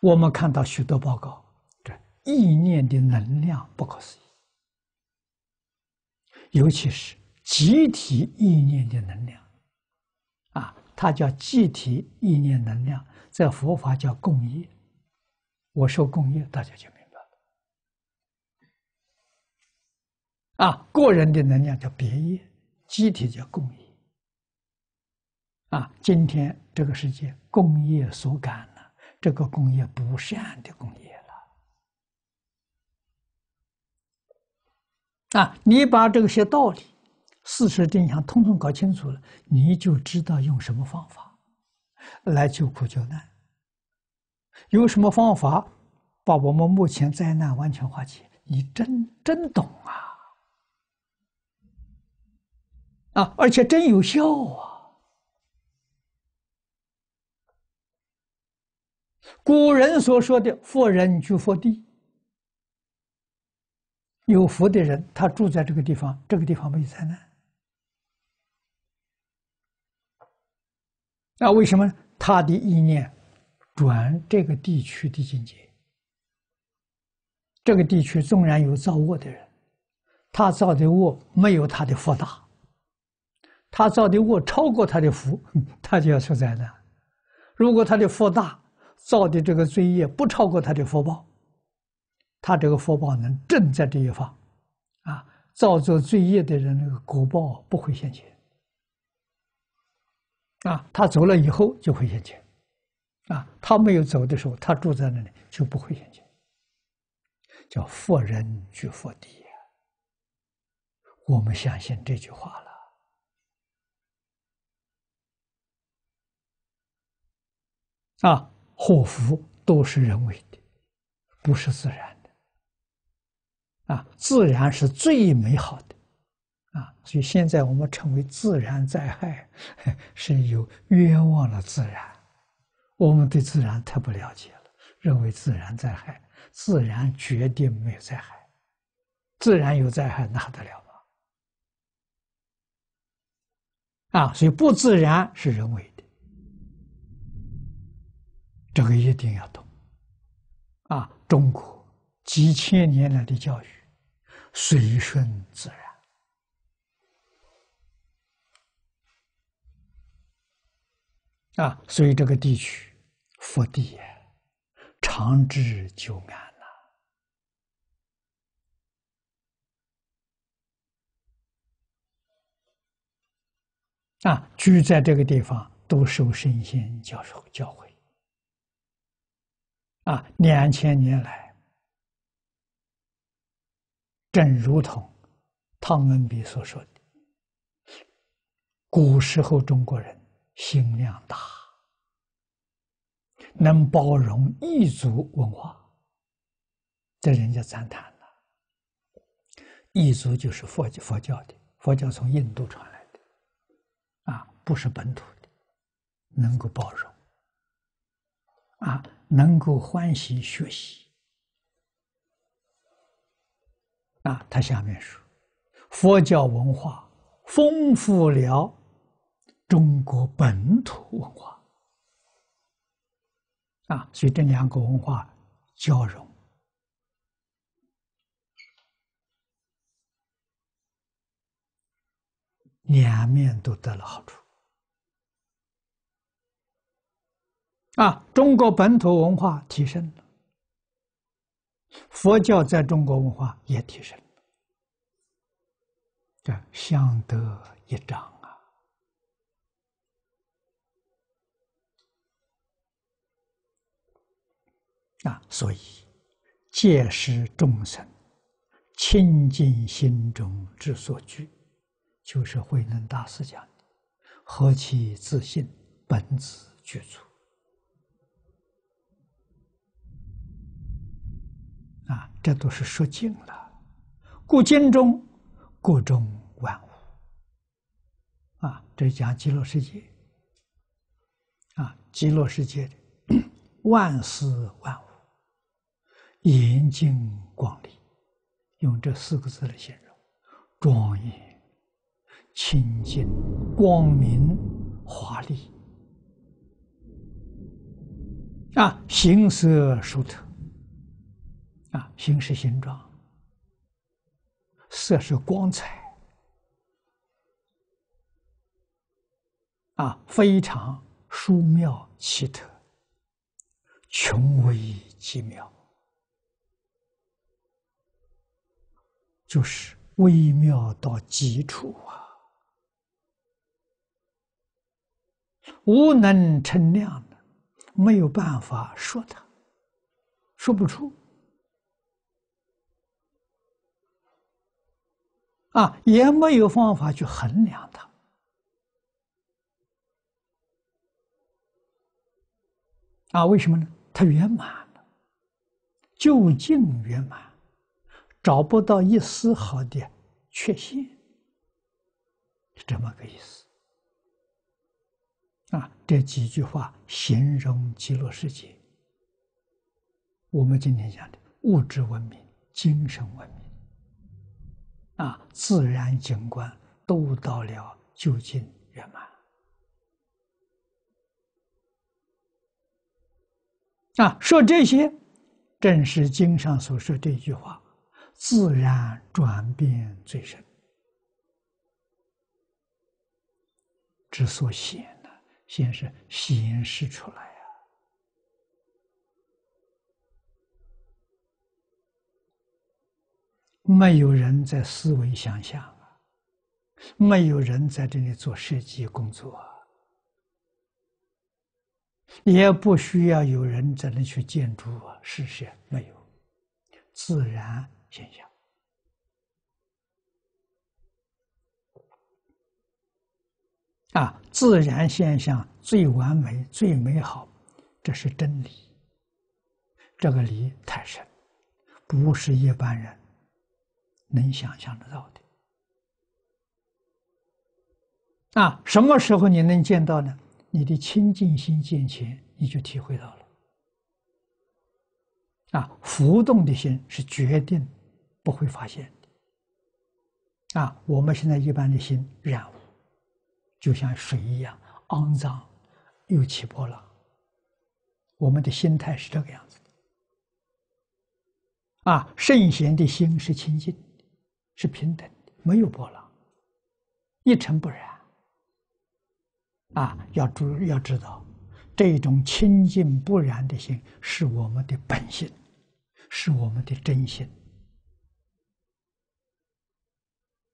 我们看到许多报告，这意念的能量不可思议，尤其是集体意念的能量，啊，它叫集体意念能量，在佛法叫共业。我说共业，大家就。啊，个人的能量叫别业，集体叫共业。啊，今天这个世界工业所感了，这个工业不善的工业了。啊，你把这些道理、事实真相通通搞清楚了，你就知道用什么方法来救苦救难，有什么方法把我们目前灾难完全化解？你真真懂啊！啊，而且真有效啊！古人所说的“富人居富地”，有福的人他住在这个地方，这个地方没有灾难。那为什么他的意念转这个地区的境界？这个地区纵然有造恶的人，他造的恶没有他的福大。他造的恶超过他的福，[LAUGHS] 他就要受灾难。如果他的福大，造的这个罪业不超过他的福报，他这个福报能正在这一方，啊，造作罪业的人那个果报不会现前。啊，他走了以后就会现前，啊，他没有走的时候，他住在那里就不会现前。叫佛人居佛地我们相信这句话了。啊，祸福都是人为的，不是自然的。啊，自然是最美好的，啊，所以现在我们称为自然灾害，[LAUGHS] 是有冤枉了自然。我们对自然太不了解了，认为自然灾害，自然绝对没有灾害，自然有灾害，那得了吗？啊，所以不自然是人为。这个一定要懂啊！中国几千年来的教育，随顺自然啊，所以这个地区佛地呀，长治久安呐！啊，居在这个地方，都受神仙教授教诲。啊，两千年来，正如同汤恩比所说的，古时候中国人心量大，能包容异族文化。这人家赞叹了，异族就是佛佛教的，佛教从印度传来的，啊，不是本土的，能够包容。啊，能够欢喜学习。啊，他下面说，佛教文化丰富了中国本土文化。啊，所以这两个文化交融，两面都得了好处。啊，中国本土文化提升了，佛教在中国文化也提升了，这相得益彰啊！啊，所以，戒施众生清净心中之所居，就是慧能大师讲的：“何其自信，本自具足。”这都是说尽了，故经中各种万物，啊，这讲极乐世界，啊，极乐世界的万事万物，严睛光丽，用这四个字来形容：庄严、清净、光明、华丽，啊，形色殊特。啊，形是形状，色是光彩，啊，非常殊妙奇特，穷微极妙，就是微妙到极处啊，无能称量的，没有办法说它，说不出。啊，也没有方法去衡量它。啊，为什么呢？它圆满了，究竟圆满，找不到一丝毫的缺陷，是这么个意思。啊，这几句话形容极乐世界。我们今天讲的物质文明、精神文明。啊，自然景观都到了究竟圆满。啊，说这些正是经上所说这句话：“自然转变最深，之所显呢，先是显示出来。”没有人在思维想象啊，没有人在这里做设计工作，也不需要有人在那里去建筑啊，实没有，自然现象啊，自然现象最完美、最美好，这是真理。这个理太深，不是一般人。能想象得到的啊？什么时候你能见到呢？你的清净心见前，你就体会到了。啊，浮动的心是决定不会发现的。啊，我们现在一般的心染污，就像水一样肮脏，又起波浪。我们的心态是这个样子的。啊，圣贤的心是清净。是平等的，没有波浪，一尘不染。啊，要注要知道，这种清净不染的心是我们的本性，是我们的真心。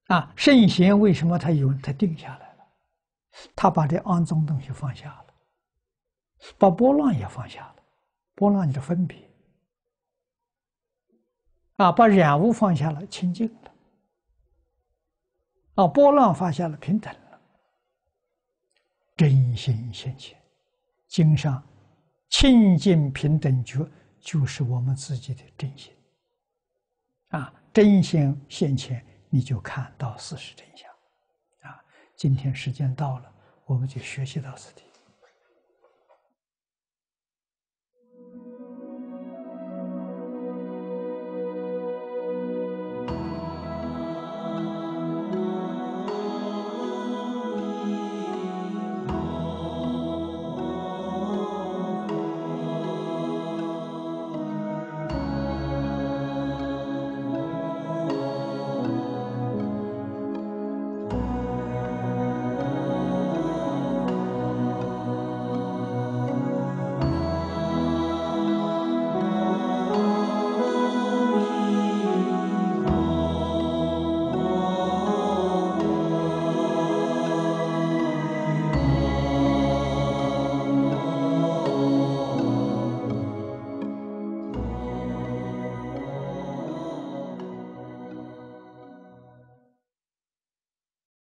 啊，圣贤为什么他有他定下来了？他把这肮脏东西放下了，把波浪也放下了，波浪就是分别，啊，把染污放下了，清净。到波浪发现了平等了，真心现前，经上清净平等觉就是我们自己的真心。啊，真心现前，你就看到事实真相。啊，今天时间到了，我们就学习到此地。